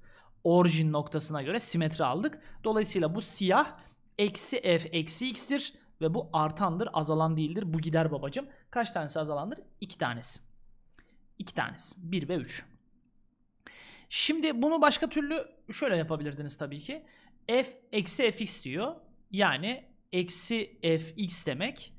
Orijin noktasına göre simetri aldık. Dolayısıyla bu siyah eksi f eksi x'tir ve bu artandır azalan değildir. Bu gider babacım. Kaç tanesi azalandır? İki tanesi. İki tanesi. Bir ve üç. Şimdi bunu başka türlü şöyle yapabilirdiniz tabii ki f eksi fx diyor. Yani eksi fx demek.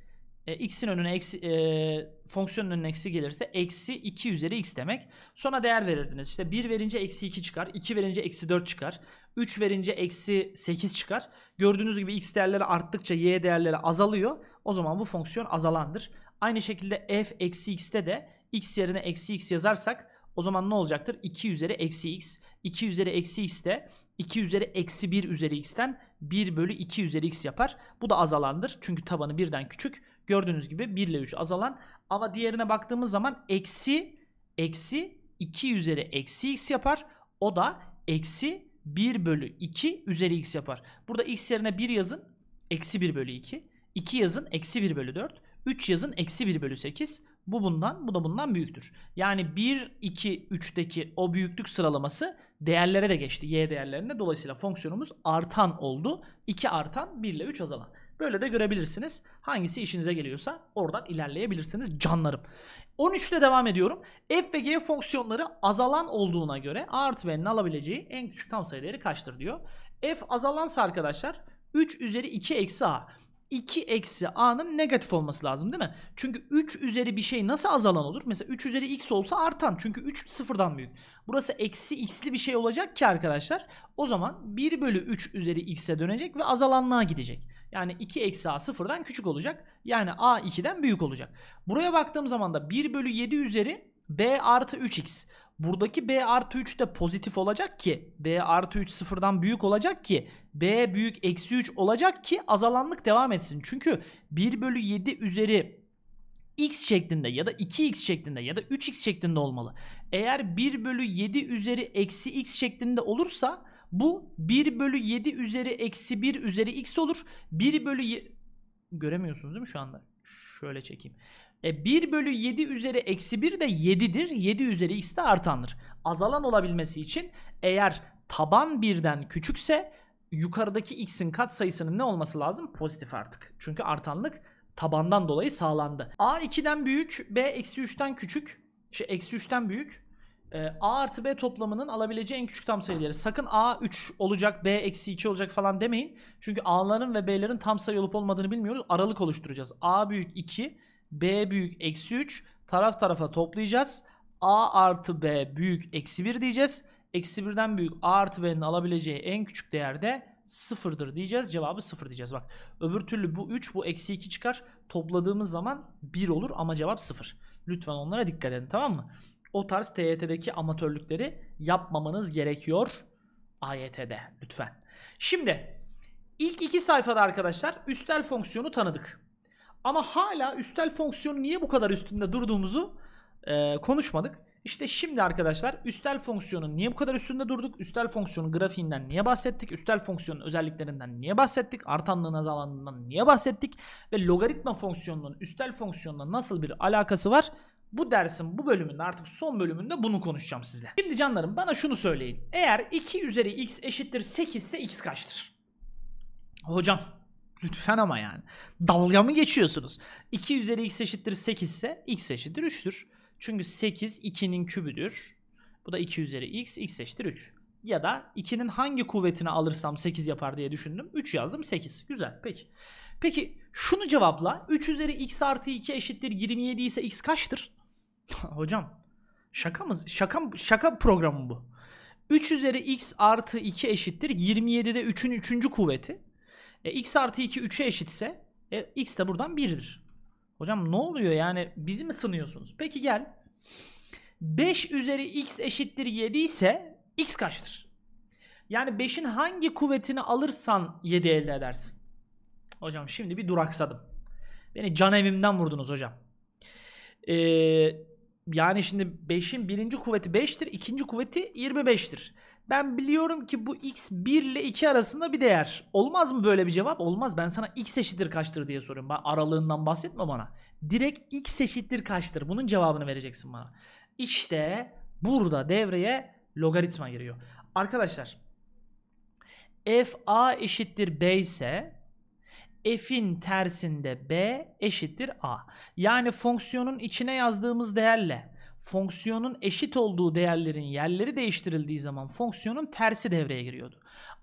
E, x'in önüne eksi, e, fonksiyonun önüne eksi gelirse eksi 2 üzeri x demek. Sonra değer verirdiniz. İşte 1 verince eksi 2 çıkar. 2 verince eksi 4 çıkar. 3 verince eksi 8 çıkar. Gördüğünüz gibi x değerleri arttıkça y değerleri azalıyor. O zaman bu fonksiyon azalandır. Aynı şekilde f eksi x'te de x yerine eksi x yazarsak o zaman ne olacaktır? 2 üzeri eksi x. 2 üzeri eksi x de 2 üzeri eksi 1 üzeri x'ten 1 bölü 2 üzeri x yapar. Bu da azalandır. Çünkü tabanı birden küçük. Gördüğünüz gibi 1 ile 3 azalan. Ama diğerine baktığımız zaman eksi eksi 2 üzeri eksi x yapar. O da eksi 1 bölü 2 üzeri x yapar. Burada x yerine 1 yazın. Eksi 1 bölü 2. 2 yazın. Eksi 1 bölü 4. 3 yazın eksi 1 bölü 8. Bu bundan, bu da bundan büyüktür. Yani 1, 2, 3'teki o büyüklük sıralaması değerlere de geçti. Y değerlerine. Dolayısıyla fonksiyonumuz artan oldu. 2 artan, 1 ile 3 azalan. Böyle de görebilirsiniz. Hangisi işinize geliyorsa oradan ilerleyebilirsiniz canlarım. 13 ile devam ediyorum. F ve G fonksiyonları azalan olduğuna göre A artı B'nin alabileceği en küçük tam sayı değeri kaçtır diyor. F azalansa arkadaşlar 3 üzeri 2 eksi A. 2 eksi a'nın negatif olması lazım değil mi? Çünkü 3 üzeri bir şey nasıl azalan olur? Mesela 3 üzeri x olsa artan. Çünkü 3 sıfırdan büyük. Burası eksi x'li bir şey olacak ki arkadaşlar. O zaman 1 bölü 3 üzeri x'e dönecek ve azalanlığa gidecek. Yani 2 eksi a sıfırdan küçük olacak. Yani a 2'den büyük olacak. Buraya baktığım zaman da 1 bölü 7 üzeri b artı 3x. Buradaki B artı 3 de pozitif olacak ki B artı 3 sıfırdan büyük olacak ki B büyük eksi 3 olacak ki azalanlık devam etsin. Çünkü 1 bölü 7 üzeri x şeklinde ya da 2x şeklinde ya da 3x şeklinde olmalı. Eğer 1 bölü 7 üzeri eksi x şeklinde olursa bu 1 bölü 7 üzeri eksi 1 üzeri x olur. 1 bölü... Göremiyorsunuz değil mi şu anda? Şöyle çekeyim. E 1 bölü 7 üzeri eksi 1 de 7'dir. 7 üzeri x de artanır. Azalan olabilmesi için eğer taban 1'den küçükse yukarıdaki x'in kat sayısının ne olması lazım? Pozitif artık. Çünkü artanlık tabandan dolayı sağlandı. A 2'den büyük, B eksi 3'ten küçük. Şey eksi 3'ten büyük. E, A artı B toplamının alabileceği en küçük tam sayıları. Sakın A 3 olacak, B eksi 2 olacak falan demeyin. Çünkü A'ların ve B'lerin tam sayı olup olmadığını bilmiyoruz. Aralık oluşturacağız. A büyük 2, B büyük eksi 3 taraf tarafa toplayacağız. A artı B büyük eksi 1 diyeceğiz. Eksi 1'den büyük A artı B'nin alabileceği en küçük değerde de sıfırdır diyeceğiz. Cevabı sıfır diyeceğiz. Bak öbür türlü bu 3 bu eksi 2 çıkar. Topladığımız zaman 1 olur ama cevap sıfır. Lütfen onlara dikkat edin tamam mı? O tarz TYT'deki amatörlükleri yapmamanız gerekiyor AYT'de lütfen. Şimdi ilk iki sayfada arkadaşlar üstel fonksiyonu tanıdık. Ama hala üstel fonksiyonu niye bu kadar üstünde durduğumuzu e, konuşmadık. İşte şimdi arkadaşlar üstel fonksiyonun niye bu kadar üstünde durduk? Üstel fonksiyonun grafiğinden niye bahsettik? Üstel fonksiyonun özelliklerinden niye bahsettik? Artanlığın azalanlığından niye bahsettik? Ve logaritma fonksiyonunun üstel fonksiyonla nasıl bir alakası var? Bu dersin bu bölümünde artık son bölümünde bunu konuşacağım sizle. Şimdi canlarım bana şunu söyleyin. Eğer 2 üzeri x eşittir 8 ise x kaçtır? Hocam Lütfen ama yani. Dalga mı geçiyorsunuz? 2 üzeri x eşittir 8 ise x eşittir 3'tür. Çünkü 8 2'nin kübüdür. Bu da 2 üzeri x, x eşittir 3. Ya da 2'nin hangi kuvvetini alırsam 8 yapar diye düşündüm. 3 yazdım 8. Güzel peki. Peki şunu cevapla. 3 üzeri x artı 2 eşittir 27 ise x kaçtır? Hocam şaka mı? Şaka, şaka programı bu. 3 üzeri x artı 2 eşittir 27'de 3'ün 3. kuvveti. E, x artı 2 3'e eşitse e, x de buradan 1'dir. Hocam ne oluyor yani bizi mi sınıyorsunuz? Peki gel. 5 üzeri x eşittir 7 ise x kaçtır? Yani 5'in hangi kuvvetini alırsan 7 elde edersin. Hocam şimdi bir duraksadım. Beni can evimden vurdunuz hocam. Ee, yani şimdi 5'in birinci kuvveti 5'tir. ikinci kuvveti 25'tir. Ben biliyorum ki bu x 1 ile 2 arasında bir değer. Olmaz mı böyle bir cevap? Olmaz. Ben sana x eşittir kaçtır diye soruyorum. Ben aralığından bahsetme bana. Direkt x eşittir kaçtır? Bunun cevabını vereceksin bana. İşte burada devreye logaritma giriyor. Arkadaşlar f a eşittir b ise f'in tersinde b eşittir a. Yani fonksiyonun içine yazdığımız değerle fonksiyonun eşit olduğu değerlerin yerleri değiştirildiği zaman fonksiyonun tersi devreye giriyordu.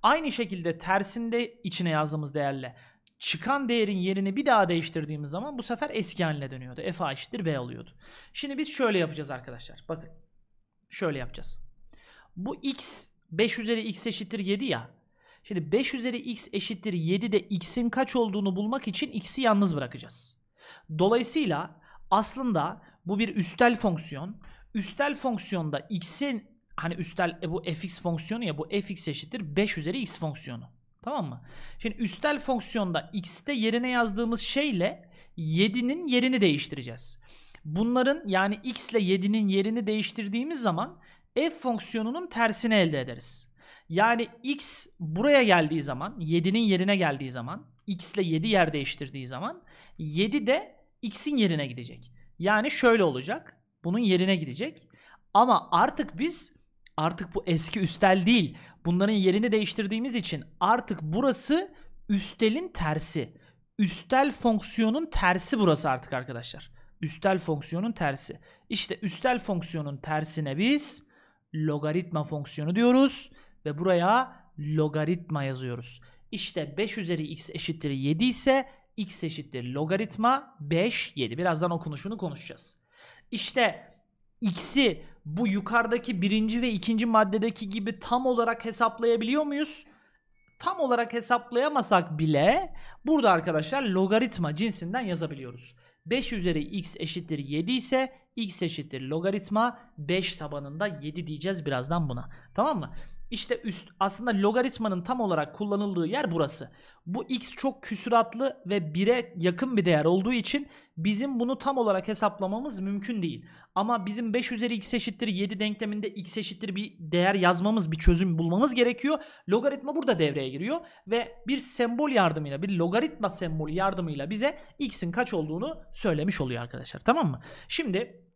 Aynı şekilde tersinde içine yazdığımız değerle çıkan değerin yerini bir daha değiştirdiğimiz zaman bu sefer eski haline dönüyordu. F A eşittir B alıyordu. Şimdi biz şöyle yapacağız arkadaşlar. Bakın. Şöyle yapacağız. Bu x 5 üzeri x eşittir 7 ya. Şimdi 5 üzeri x eşittir 7 de x'in kaç olduğunu bulmak için x'i yalnız bırakacağız. Dolayısıyla aslında bu bir üstel fonksiyon. Üstel fonksiyonda x'in hani üstel e, bu fx fonksiyonu ya bu fx eşittir 5 üzeri x fonksiyonu. Tamam mı? Şimdi üstel fonksiyonda x'te yerine yazdığımız şeyle 7'nin yerini değiştireceğiz. Bunların yani x ile 7'nin yerini değiştirdiğimiz zaman f fonksiyonunun tersini elde ederiz. Yani x buraya geldiği zaman 7'nin yerine geldiği zaman x ile 7 yer değiştirdiği zaman 7 de x'in yerine gidecek. Yani şöyle olacak. Bunun yerine gidecek. Ama artık biz artık bu eski üstel değil. Bunların yerini değiştirdiğimiz için artık burası üstelin tersi. Üstel fonksiyonun tersi burası artık arkadaşlar. Üstel fonksiyonun tersi. İşte üstel fonksiyonun tersine biz logaritma fonksiyonu diyoruz ve buraya logaritma yazıyoruz. İşte 5 üzeri x eşittir 7 ise x eşittir logaritma 5 7. Birazdan okunuşunu konuşacağız. İşte x'i bu yukarıdaki birinci ve ikinci maddedeki gibi tam olarak hesaplayabiliyor muyuz? Tam olarak hesaplayamasak bile burada arkadaşlar logaritma cinsinden yazabiliyoruz. 5 üzeri x eşittir 7 ise x eşittir logaritma 5 tabanında 7 diyeceğiz birazdan buna. Tamam mı? İşte üst aslında logaritmanın tam olarak kullanıldığı yer burası. Bu x çok küsuratlı ve 1'e yakın bir değer olduğu için bizim bunu tam olarak hesaplamamız mümkün değil. Ama bizim 5 üzeri x eşittir 7 denkleminde x eşittir bir değer yazmamız, bir çözüm bulmamız gerekiyor. Logaritma burada devreye giriyor ve bir sembol yardımıyla, bir logaritma sembolü yardımıyla bize x'in kaç olduğunu söylemiş oluyor arkadaşlar. Tamam mı? Şimdi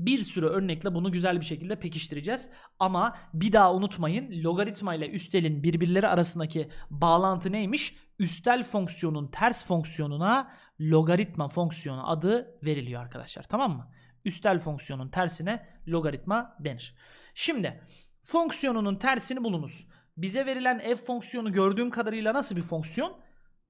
bir sürü örnekle bunu güzel bir şekilde pekiştireceğiz. Ama bir daha unutmayın logaritma ile üstelin birbirleri arasındaki bağlantı neymiş? Üstel fonksiyonun ters fonksiyonuna logaritma fonksiyonu adı veriliyor arkadaşlar. Tamam mı? Üstel fonksiyonun tersine logaritma denir. Şimdi fonksiyonunun tersini bulunuz. Bize verilen f fonksiyonu gördüğüm kadarıyla nasıl bir fonksiyon?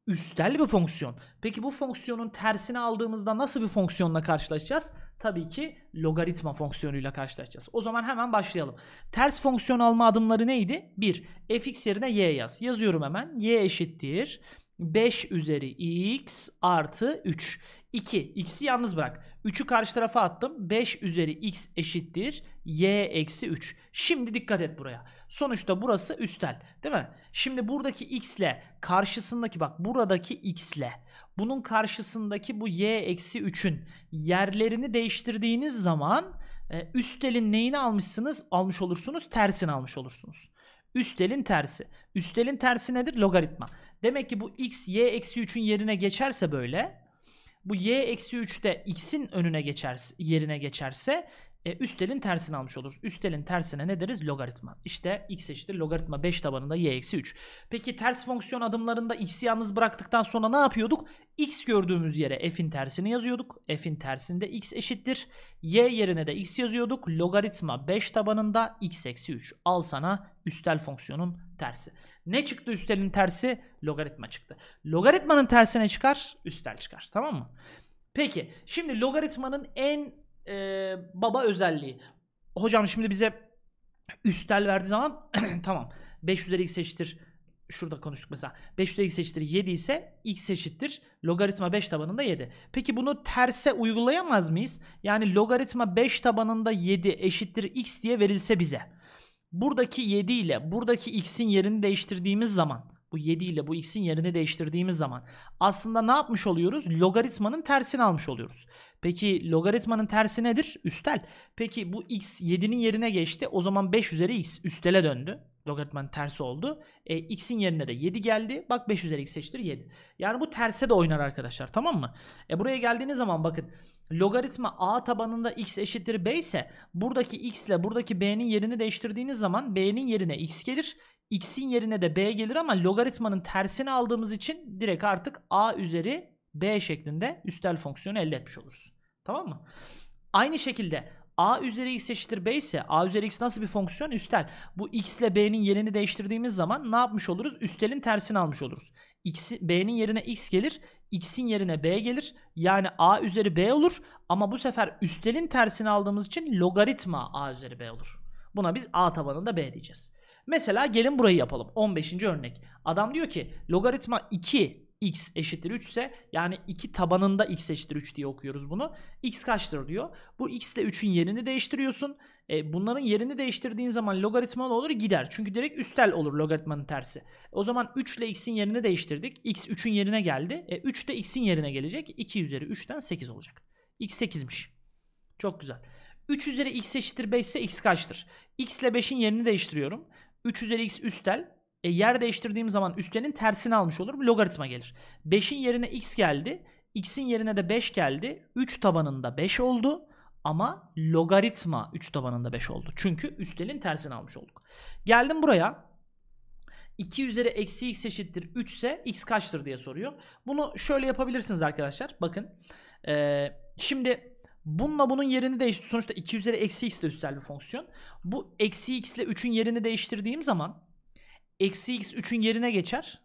Üstel bir fonksiyon. Peki bu fonksiyonun tersini aldığımızda nasıl bir fonksiyonla karşılaşacağız? tabii ki logaritma fonksiyonuyla karşılaşacağız. O zaman hemen başlayalım. Ters fonksiyon alma adımları neydi? 1. fx yerine y yaz. Yazıyorum hemen. y eşittir 5 üzeri x artı 3. 2. X'i yalnız bırak. 3'ü karşı tarafa attım. 5 üzeri x eşittir. Y eksi 3. Şimdi dikkat et buraya. Sonuçta burası üstel. Değil mi? Şimdi buradaki x ile karşısındaki bak buradaki x ile bunun karşısındaki bu y eksi 3'ün yerlerini değiştirdiğiniz zaman e, üstelin neyini almışsınız? Almış olursunuz tersini almış olursunuz. Üstelin tersi. Üstelin tersi nedir? Logaritma. Demek ki bu x y eksi 3'ün yerine geçerse böyle bu y eksi 3 de x'in önüne geçerse, yerine geçerse e, üstelin tersini almış oluruz. Üstelin tersine ne deriz? Logaritma. İşte x eşittir logaritma 5 tabanında y eksi 3. Peki ters fonksiyon adımlarında x'i yalnız bıraktıktan sonra ne yapıyorduk? x gördüğümüz yere f'in tersini yazıyorduk. f'in tersinde x eşittir. y yerine de x yazıyorduk. Logaritma 5 tabanında x eksi 3. Al sana üstel fonksiyonun tersi. Ne çıktı üstelin tersi? Logaritma çıktı. Logaritmanın tersine çıkar? Üstel çıkar. Tamam mı? Peki şimdi logaritmanın en e, baba özelliği. Hocam şimdi bize üstel verdiği zaman tamam 5 üzeri x eşittir şurada konuştuk mesela 5 üzeri x eşittir 7 ise x eşittir logaritma 5 tabanında 7. Peki bunu terse uygulayamaz mıyız? Yani logaritma 5 tabanında 7 eşittir x diye verilse bize. Buradaki 7 ile buradaki x'in yerini değiştirdiğimiz zaman bu 7 ile bu x'in yerini değiştirdiğimiz zaman aslında ne yapmış oluyoruz? Logaritmanın tersini almış oluyoruz. Peki logaritmanın tersi nedir? Üstel. Peki bu x 7'nin yerine geçti. O zaman 5 üzeri x üstele döndü. Logaritmanın tersi oldu. E, x'in yerine de 7 geldi. Bak 5 üzeri x eşittir 7. Yani bu terse de oynar arkadaşlar tamam mı? E, buraya geldiğiniz zaman bakın logaritma a tabanında x eşittir b ise buradaki x ile buradaki b'nin yerini değiştirdiğiniz zaman b'nin yerine x gelir x'in yerine de b gelir ama logaritmanın tersini aldığımız için direkt artık a üzeri b şeklinde üstel fonksiyonu elde etmiş oluruz. Tamam mı? Aynı şekilde a üzeri x eşittir b ise a üzeri x nasıl bir fonksiyon? Üstel. Bu x ile b'nin yerini değiştirdiğimiz zaman ne yapmış oluruz? Üstelin tersini almış oluruz. X, b'nin yerine x gelir. x'in yerine b gelir. Yani a üzeri b olur. Ama bu sefer üstelin tersini aldığımız için logaritma a üzeri b olur. Buna biz a tabanında b diyeceğiz. Mesela gelin burayı yapalım. 15. örnek. Adam diyor ki logaritma 2 x eşittir 3 ise yani 2 tabanında x eşittir 3 diye okuyoruz bunu. x kaçtır diyor. Bu x ile 3'ün yerini değiştiriyorsun. E, bunların yerini değiştirdiğin zaman logaritma ne olur? Gider. Çünkü direkt üstel olur logaritmanın tersi. O zaman 3 ile x'in yerini değiştirdik. x 3'ün yerine geldi. E, 3 de x'in yerine gelecek. 2 üzeri 3'ten 8 olacak. x 8'miş. Çok güzel. 3 üzeri x eşittir 5 ise x kaçtır? x ile 5'in yerini değiştiriyorum. 3 üzeri x üstel. E, yer değiştirdiğim zaman üstelin tersini almış olurum. Logaritma gelir. 5'in yerine x geldi. x'in yerine de 5 geldi. 3 tabanında 5 oldu. Ama logaritma 3 tabanında 5 oldu. Çünkü üstelin tersini almış olduk. Geldim buraya. 2 üzeri eksi x eşittir 3 ise x kaçtır diye soruyor. Bunu şöyle yapabilirsiniz arkadaşlar. Bakın. Ee, şimdi Bununla bunun yerini değiştir. Sonuçta 2 üzeri eksi x de üstel bir fonksiyon. Bu eksi x ile 3'ün yerini değiştirdiğim zaman eksi x 3'ün yerine geçer.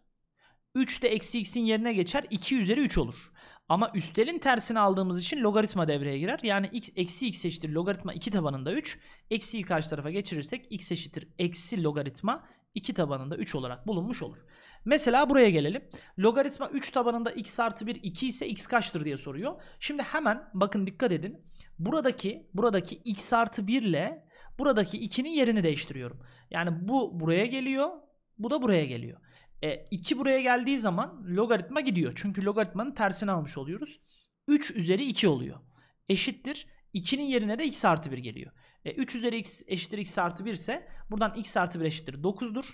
3 de eksi x'in yerine geçer. 2 üzeri 3 olur. Ama üstelin tersini aldığımız için logaritma devreye girer. Yani x eksi x eşittir logaritma 2 tabanında 3. Eksiyi karşı tarafa geçirirsek x eşittir eksi logaritma 2 tabanında 3 olarak bulunmuş olur. Mesela buraya gelelim. Logaritma 3 tabanında x artı 1 2 ise x kaçtır diye soruyor. Şimdi hemen bakın dikkat edin. Buradaki buradaki x artı 1 ile buradaki 2'nin yerini değiştiriyorum. Yani bu buraya geliyor. Bu da buraya geliyor. E, 2 buraya geldiği zaman logaritma gidiyor. Çünkü logaritmanın tersini almış oluyoruz. 3 üzeri 2 oluyor. Eşittir. 2'nin yerine de x artı 1 geliyor. E, 3 üzeri x eşittir x artı 1 ise buradan x artı 1 eşittir 9'dur.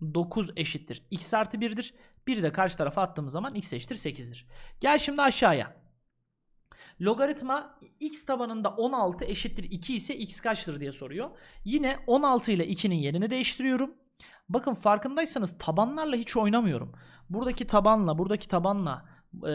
9 eşittir x artı 1'dir. Bir de karşı tarafa attığımız zaman x eşittir 8'dir. Gel şimdi aşağıya. Logaritma x tabanında 16 eşittir 2 ise x kaçtır diye soruyor. Yine 16 ile 2'nin yerini değiştiriyorum. Bakın farkındaysanız tabanlarla hiç oynamıyorum. Buradaki tabanla, buradaki tabanla, e,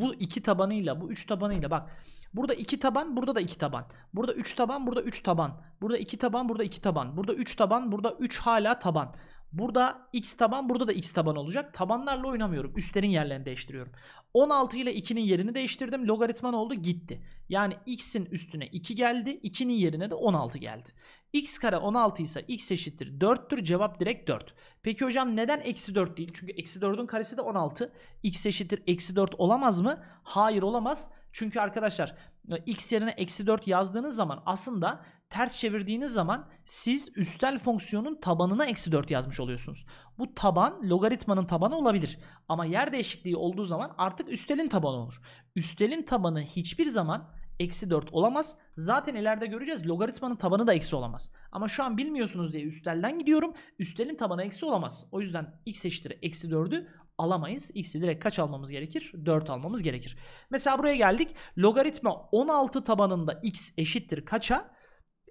bu iki tabanıyla, bu üç tabanıyla bak. Burada iki taban, burada da iki taban. Burada üç taban, burada üç taban. Burada iki taban, burada iki taban. Burada üç taban, burada üç hala taban. Burada x taban, burada da x taban olacak. Tabanlarla oynamıyorum. Üstlerin yerlerini değiştiriyorum. 16 ile 2'nin yerini değiştirdim. Logaritma ne oldu? Gitti. Yani x'in üstüne 2 geldi. 2'nin yerine de 16 geldi. x kare 16 ise x eşittir 4'tür. Cevap direkt 4. Peki hocam neden eksi 4 değil? Çünkü eksi 4'ün karesi de 16. x eşittir eksi 4 olamaz mı? Hayır olamaz. Çünkü arkadaşlar e, x yerine eksi 4 yazdığınız zaman aslında ters çevirdiğiniz zaman siz üstel fonksiyonun tabanına eksi 4 yazmış oluyorsunuz. Bu taban logaritmanın tabanı olabilir. Ama yer değişikliği olduğu zaman artık üstelin tabanı olur. Üstelin tabanı hiçbir zaman eksi 4 olamaz. Zaten ileride göreceğiz logaritmanın tabanı da eksi olamaz. Ama şu an bilmiyorsunuz diye üstelden gidiyorum. Üstelin tabanı eksi olamaz. O yüzden x eşittir eksi 4'ü alamayız. X'i direkt kaç almamız gerekir? 4 almamız gerekir. Mesela buraya geldik. Logaritma 16 tabanında x eşittir kaça?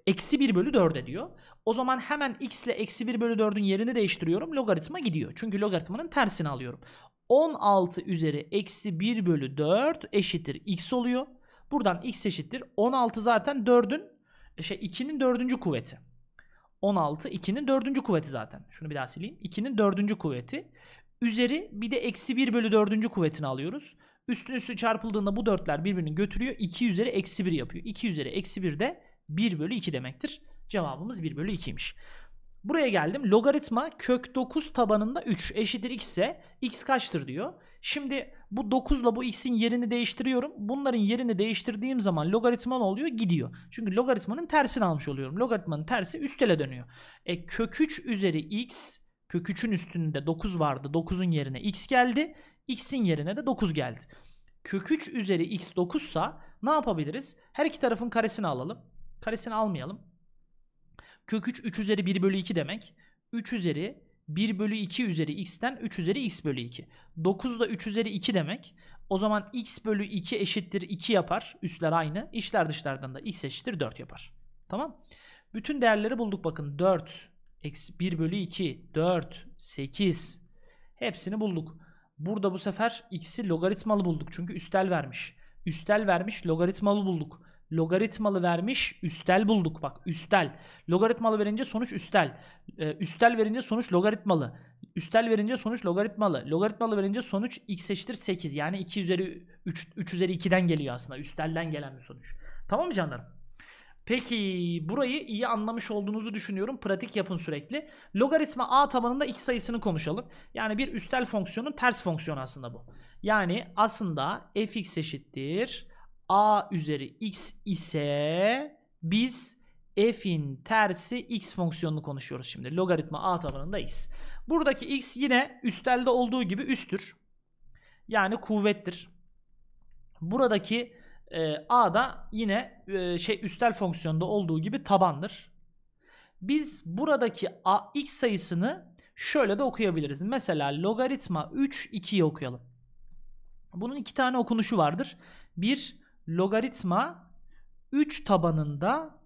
eksi 1 bölü 4 ediyor. O zaman hemen x ile eksi 1 bölü 4'ün yerini değiştiriyorum. Logaritma gidiyor. Çünkü logaritmanın tersini alıyorum. 16 üzeri eksi 1 bölü 4 eşittir x oluyor. Buradan x eşittir. 16 zaten 4'ün e, şey 2'nin 4. kuvveti. 16 2'nin 4. kuvveti zaten. Şunu bir daha sileyim. 2'nin 4. kuvveti. Üzeri bir de eksi 1 bölü 4. kuvvetini alıyoruz. Üstün üstü çarpıldığında bu dörtler birbirini götürüyor. 2 üzeri eksi 1 yapıyor. 2 üzeri eksi 1 de 1 bölü 2 demektir. Cevabımız 1 bölü 2'ymiş. Buraya geldim. Logaritma kök 9 tabanında 3 eşittir x ise x kaçtır diyor. Şimdi bu 9 ile bu x'in yerini değiştiriyorum. Bunların yerini değiştirdiğim zaman logaritma ne oluyor? Gidiyor. Çünkü logaritmanın tersini almış oluyorum. Logaritmanın tersi üstele dönüyor. E kök 3 üzeri x kök 3'ün üstünde 9 vardı. 9'un yerine x geldi. x'in yerine de 9 geldi. Kök 3 üzeri x 9 sa ne yapabiliriz? Her iki tarafın karesini alalım. Karesini almayalım. Kök 3 3 üzeri 1 bölü 2 demek. 3 üzeri 1 bölü 2 üzeri x'ten 3 üzeri x bölü 2. 9 da 3 üzeri 2 demek. O zaman x bölü 2 eşittir 2 yapar. Üstler aynı. İçler dışlardan da x eşittir 4 yapar. Tamam. Bütün değerleri bulduk bakın. 4, 1 bölü 2, 4, 8. Hepsini bulduk. Burada bu sefer x'i logaritmalı bulduk. Çünkü üstel vermiş. Üstel vermiş logaritmalı bulduk. Logaritmalı vermiş. Üstel bulduk bak. Üstel. Logaritmalı verince sonuç üstel. Ee, üstel verince sonuç logaritmalı. Üstel verince sonuç logaritmalı. Logaritmalı verince sonuç x eşittir 8. Yani 2 üzeri 3, 3 üzeri 2'den geliyor aslında. Üstelden gelen bir sonuç. Tamam mı canlarım? Peki burayı iyi anlamış olduğunuzu düşünüyorum. Pratik yapın sürekli. Logaritma a tabanında x sayısını konuşalım. Yani bir üstel fonksiyonun ters fonksiyonu aslında bu. Yani aslında fx eşittir a üzeri x ise biz f'in tersi x fonksiyonunu konuşuyoruz şimdi. Logaritma a tabanındayız. Buradaki x yine üstelde olduğu gibi üsttür. Yani kuvvettir. Buradaki e, a da yine e, şey üstel fonksiyonda olduğu gibi tabandır. Biz buradaki a, x sayısını şöyle de okuyabiliriz. Mesela logaritma 3 2'yi okuyalım. Bunun iki tane okunuşu vardır. Bir logaritma 3 tabanında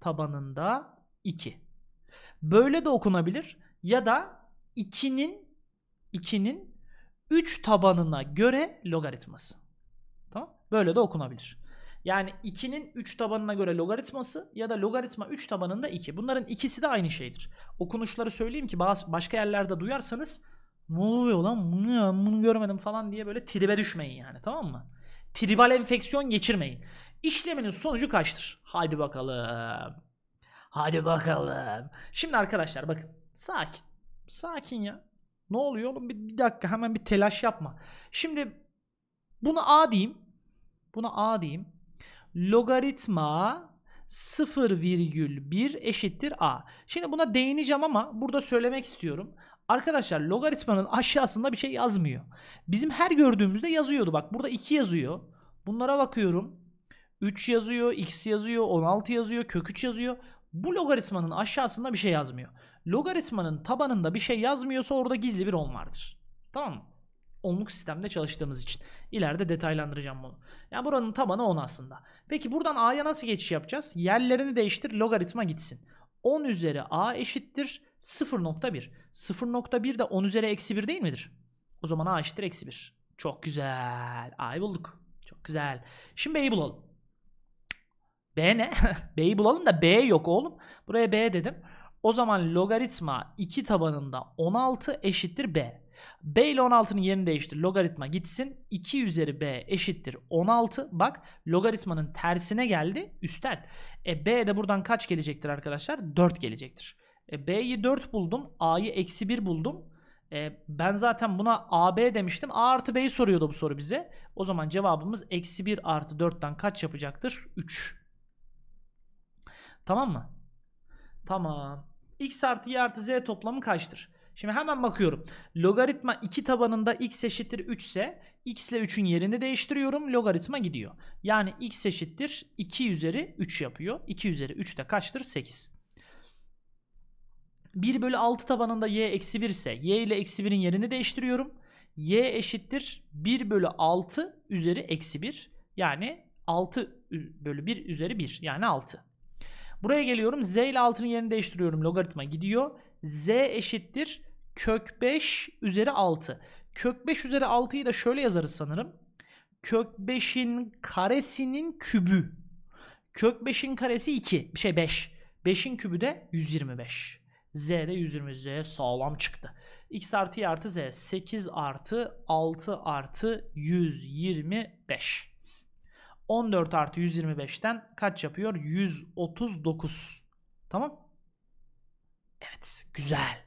tabanında 2. Böyle de okunabilir ya da 2'nin 2'nin 3 tabanına göre logaritması. Tamam? Böyle de okunabilir. Yani 2'nin 3 tabanına göre logaritması ya da logaritma 3 tabanında 2. Bunların ikisi de aynı şeydir. Okunuşları söyleyeyim ki bazı başka yerlerde duyarsanız ne oluyor lan bunu, bunu görmedim falan diye böyle tribe düşmeyin yani tamam mı? tribal enfeksiyon geçirmeyin. İşleminin sonucu kaçtır? Hadi bakalım. Hadi bakalım. Şimdi arkadaşlar bakın. Sakin. Sakin ya. Ne oluyor oğlum? Bir, bir dakika hemen bir telaş yapma. Şimdi bunu A diyeyim. Buna A diyeyim. Logaritma 0,1 eşittir A. Şimdi buna değineceğim ama burada söylemek istiyorum. Arkadaşlar logaritmanın aşağısında bir şey yazmıyor. Bizim her gördüğümüzde yazıyordu. Bak burada 2 yazıyor. Bunlara bakıyorum. 3 yazıyor, x yazıyor, 16 yazıyor, kök 3 yazıyor. Bu logaritmanın aşağısında bir şey yazmıyor. Logaritmanın tabanında bir şey yazmıyorsa orada gizli bir 10 vardır. Tamam mı? Onluk sistemde çalıştığımız için. İleride detaylandıracağım bunu. Yani buranın tabanı 10 aslında. Peki buradan a'ya nasıl geçiş yapacağız? Yerlerini değiştir logaritma gitsin. 10 üzeri a eşittir 0.1. 0.1 de 10 üzeri eksi 1 değil midir? O zaman a eşittir eksi 1. Çok güzel. A'yı bulduk. Çok güzel. Şimdi b'yi bulalım. B ne? B'yi bulalım da B yok oğlum. Buraya B dedim. O zaman logaritma 2 tabanında 16 eşittir B. B ile 16'nın yerini değiştir. Logaritma gitsin. 2 üzeri B eşittir 16. Bak logaritmanın tersine geldi. Üstel. E B de buradan kaç gelecektir arkadaşlar? 4 gelecektir. E B'yi 4 buldum. A'yı eksi 1 buldum. E, ben zaten buna AB demiştim. A artı B'yi soruyordu bu soru bize. O zaman cevabımız eksi 1 artı 4'ten kaç yapacaktır? 3. Tamam mı? Tamam. X artı Y artı Z toplamı kaçtır? Şimdi hemen bakıyorum. Logaritma 2 tabanında x eşittir 3 ise x ile 3'ün yerini değiştiriyorum. Logaritma gidiyor. Yani x eşittir 2 üzeri 3 yapıyor. 2 üzeri 3 de kaçtır? 8. 1 bölü 6 tabanında y eksi 1 ise y ile eksi 1'in yerini değiştiriyorum. y eşittir 1 bölü 6 üzeri eksi 1. Yani 6 bölü 1 üzeri 1 yani 6. Buraya geliyorum z ile 6'nın yerini değiştiriyorum logaritma gidiyor z eşittir kök 5 üzeri 6. Kök 5 üzeri 6'yı da şöyle yazarız sanırım. Kök 5'in karesinin kübü. Kök 5'in karesi 2. Şey 5. 5'in kübü de 125. Z de 120. Z sağlam çıktı. X artı Y artı Z. 8 artı 6 artı 125. 14 artı 125'ten kaç yapıyor? 139. Tamam. Evet güzel.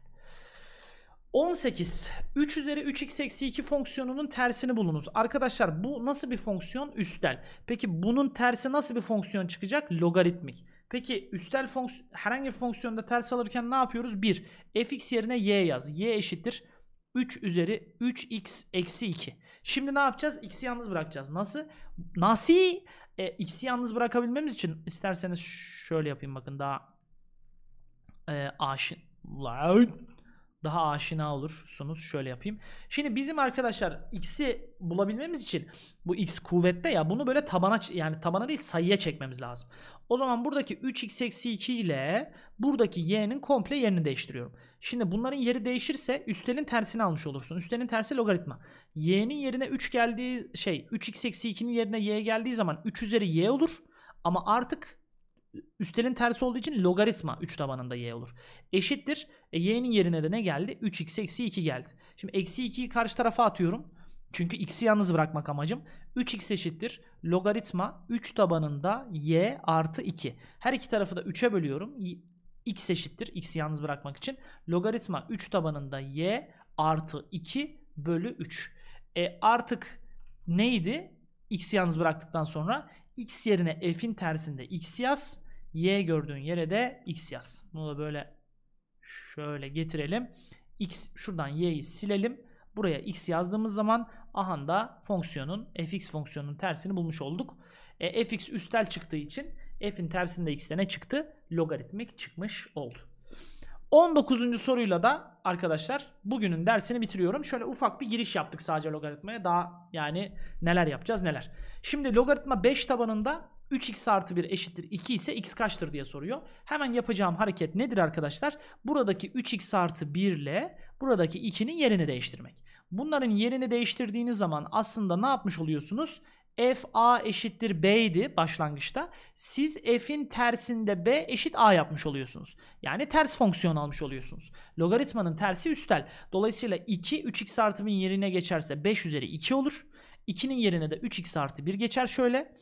18. 3 üzeri 3x eksi 2 fonksiyonunun tersini bulunuz. Arkadaşlar bu nasıl bir fonksiyon? Üstel. Peki bunun tersi nasıl bir fonksiyon çıkacak? Logaritmik. Peki üstel fonksiyon, herhangi bir fonksiyonda ters alırken ne yapıyoruz? 1. fx yerine y yaz. y eşittir 3 üzeri 3x eksi 2. Şimdi ne yapacağız? X'i yalnız bırakacağız. Nasıl? Nasıl? E, X'i yalnız bırakabilmemiz için isterseniz şöyle yapayım bakın daha e, aşin daha aşina olursunuz. Şöyle yapayım. Şimdi bizim arkadaşlar x'i bulabilmemiz için bu x kuvvette ya bunu böyle tabana yani tabana değil sayıya çekmemiz lazım. O zaman buradaki 3x eksi 2 ile buradaki y'nin komple yerini değiştiriyorum. Şimdi bunların yeri değişirse üstelin tersini almış olursun. Üstelin tersi logaritma. y'nin yerine 3 geldiği şey 3x eksi 2'nin yerine y geldiği zaman 3 üzeri y olur. Ama artık Üstelin tersi olduğu için logaritma 3 tabanında y olur. Eşittir. E, y'nin yerine de ne geldi? 3x eksi 2 geldi. Şimdi eksi 2'yi karşı tarafa atıyorum. Çünkü x'i yalnız bırakmak amacım. 3x eşittir. Logaritma 3 tabanında y artı 2. Her iki tarafı da 3'e bölüyorum. x eşittir. x'i yalnız bırakmak için. Logaritma 3 tabanında y artı 2 bölü 3. E artık neydi? x'i yalnız bıraktıktan sonra x yerine f'in tersinde x yaz. Y gördüğün yere de x yaz. Bunu da böyle şöyle getirelim. X şuradan y'yi silelim. Buraya x yazdığımız zaman aha da fonksiyonun fx fonksiyonunun tersini bulmuş olduk. E, fx üstel çıktığı için f'in tersinde x'te ne çıktı? Logaritmik çıkmış oldu. 19. soruyla da arkadaşlar bugünün dersini bitiriyorum. Şöyle ufak bir giriş yaptık sadece logaritmaya. Daha yani neler yapacağız neler. Şimdi logaritma 5 tabanında 3x artı 1 eşittir 2 ise x kaçtır diye soruyor. Hemen yapacağım hareket nedir arkadaşlar? Buradaki 3x artı 1 ile buradaki 2'nin yerini değiştirmek. Bunların yerini değiştirdiğiniz zaman aslında ne yapmış oluyorsunuz? f a eşittir b idi başlangıçta. Siz f'in tersinde b eşit a yapmış oluyorsunuz. Yani ters fonksiyon almış oluyorsunuz. Logaritmanın tersi üstel. Dolayısıyla 2 3x artı 1'in yerine geçerse 5 üzeri 2 olur. 2'nin yerine de 3x artı 1 geçer şöyle.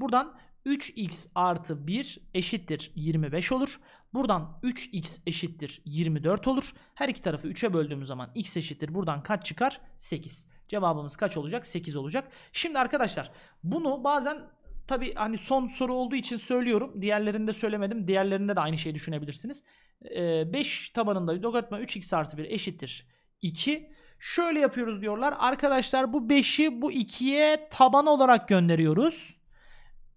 Buradan 3x artı 1 eşittir 25 olur. Buradan 3x eşittir 24 olur. Her iki tarafı 3'e böldüğümüz zaman x eşittir. Buradan kaç çıkar? 8. Cevabımız kaç olacak? 8 olacak. Şimdi arkadaşlar bunu bazen tabi hani son soru olduğu için söylüyorum. Diğerlerinde söylemedim. Diğerlerinde de aynı şeyi düşünebilirsiniz. Ee, 5 tabanında logaritma 3x artı 1 eşittir 2. Şöyle yapıyoruz diyorlar. Arkadaşlar bu 5'i bu 2'ye taban olarak gönderiyoruz.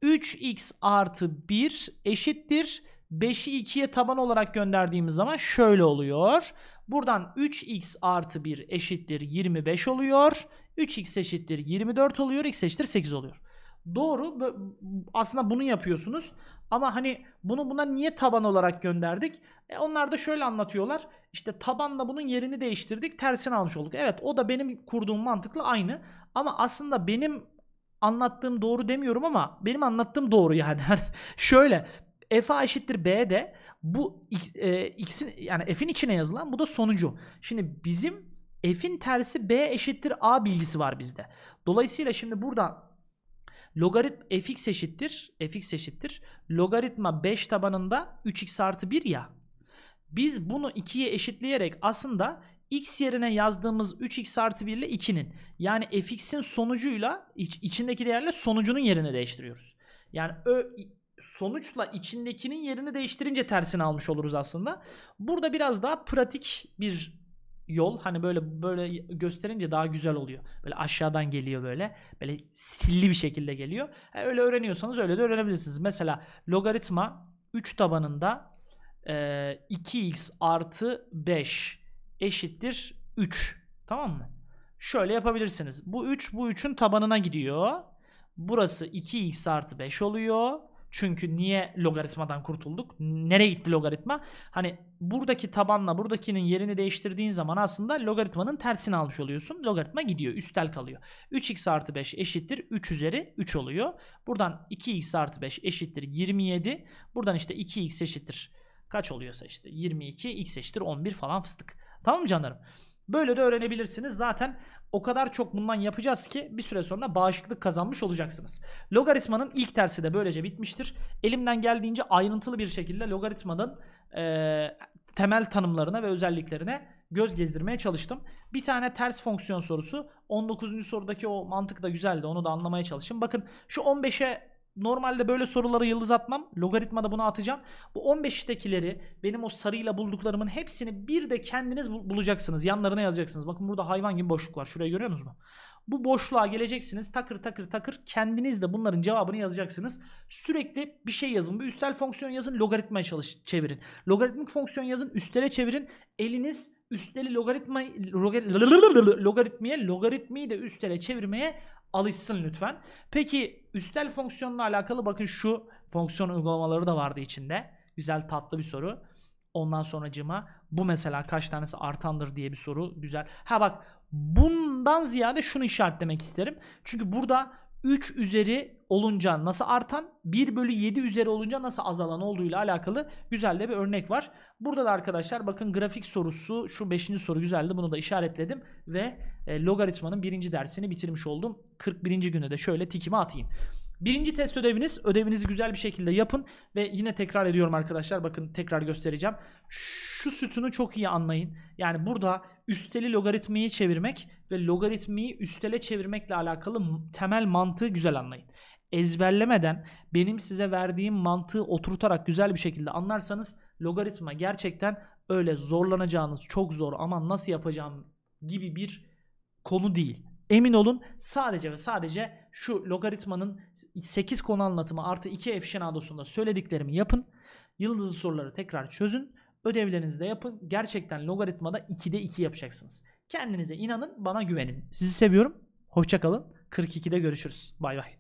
3x artı 1 eşittir. 5'i 2'ye taban olarak gönderdiğimiz zaman şöyle oluyor. Buradan 3x artı 1 eşittir 25 oluyor. 3x eşittir 24 oluyor. x eşittir 8 oluyor. Doğru. Aslında bunu yapıyorsunuz. Ama hani bunu buna niye taban olarak gönderdik? E onlar da şöyle anlatıyorlar. İşte tabanla bunun yerini değiştirdik. Tersini almış olduk. Evet o da benim kurduğum mantıkla aynı. Ama aslında benim anlattığım doğru demiyorum ama benim anlattığım doğru yani. Hani şöyle f a eşittir b de bu x, e, x'in yani f'in içine yazılan bu da sonucu. Şimdi bizim f'in tersi b eşittir a bilgisi var bizde. Dolayısıyla şimdi burada logarit fx eşittir fx eşittir logaritma 5 tabanında 3x artı 1 ya. Biz bunu 2'ye eşitleyerek aslında x yerine yazdığımız 3x artı 1 ile 2'nin yani fx'in sonucuyla iç, içindeki değerle sonucunun yerini değiştiriyoruz. Yani ö, sonuçla içindekinin yerini değiştirince tersini almış oluruz aslında. Burada biraz daha pratik bir yol hani böyle böyle gösterince daha güzel oluyor. Böyle aşağıdan geliyor böyle. Böyle stilli bir şekilde geliyor. Yani e, öyle öğreniyorsanız öyle de öğrenebilirsiniz. Mesela logaritma 3 tabanında e, 2x artı 5 eşittir 3. Tamam mı? Şöyle yapabilirsiniz. Bu 3 bu 3'ün tabanına gidiyor. Burası 2x artı 5 oluyor. Çünkü niye logaritmadan kurtulduk? Nereye gitti logaritma? Hani buradaki tabanla buradakinin yerini değiştirdiğin zaman aslında logaritmanın tersini almış oluyorsun. Logaritma gidiyor. Üstel kalıyor. 3x artı 5 eşittir 3 üzeri 3 oluyor. Buradan 2x artı 5 eşittir 27. Buradan işte 2x eşittir kaç oluyorsa işte 22 x eşittir 11 falan fıstık. Tamam mı canlarım? Böyle de öğrenebilirsiniz. Zaten o kadar çok bundan yapacağız ki bir süre sonra bağışıklık kazanmış olacaksınız. Logaritmanın ilk tersi de böylece bitmiştir. Elimden geldiğince ayrıntılı bir şekilde logaritmanın e, temel tanımlarına ve özelliklerine göz gezdirmeye çalıştım. Bir tane ters fonksiyon sorusu. 19. sorudaki o mantık da güzeldi. Onu da anlamaya çalışın. Bakın şu 15'e Normalde böyle soruları yıldız atmam. Logaritmada bunu atacağım. Bu 15'tekileri benim o sarıyla bulduklarımın hepsini bir de kendiniz bulacaksınız. Yanlarına yazacaksınız. Bakın burada hayvan gibi boşluk var. Şuraya görüyor musunuz? Bu boşluğa geleceksiniz. Takır takır takır kendiniz de bunların cevabını yazacaksınız. Sürekli bir şey yazın. Bir üstel fonksiyon yazın. Logaritmaya çalış çevirin. Logaritmik fonksiyon yazın. Üstele çevirin. Eliniz üsteli logaritma logaritmiye logaritmiyi de üstele çevirmeye alışsın lütfen. Peki üstel fonksiyonla alakalı bakın şu fonksiyon uygulamaları da vardı içinde. Güzel tatlı bir soru. Ondan sonracığıma bu mesela kaç tanesi artandır diye bir soru. Güzel. Ha bak bundan ziyade şunu işaretlemek isterim. Çünkü burada 3 üzeri olunca nasıl artan 1 bölü 7 üzeri olunca nasıl azalan olduğuyla alakalı güzel de bir örnek var. Burada da arkadaşlar bakın grafik sorusu şu 5. soru güzeldi bunu da işaretledim ve e, logaritmanın birinci dersini bitirmiş oldum. 41. güne de şöyle tikimi atayım. Birinci test ödeviniz. Ödevinizi güzel bir şekilde yapın. Ve yine tekrar ediyorum arkadaşlar. Bakın tekrar göstereceğim. Şu sütunu çok iyi anlayın. Yani burada üsteli logaritmayı çevirmek ve logaritmayı üstele çevirmekle alakalı temel mantığı güzel anlayın. Ezberlemeden benim size verdiğim mantığı oturtarak güzel bir şekilde anlarsanız logaritma gerçekten öyle zorlanacağınız çok zor ama nasıl yapacağım gibi bir konu değil. Emin olun sadece ve sadece şu logaritmanın 8 konu anlatımı artı 2 efşinadosunda söylediklerimi yapın. Yıldızlı soruları tekrar çözün. Ödevlerinizi de yapın. Gerçekten logaritmada 2'de 2 yapacaksınız. Kendinize inanın, bana güvenin. Sizi seviyorum. Hoşçakalın. 42'de görüşürüz. Bay bay.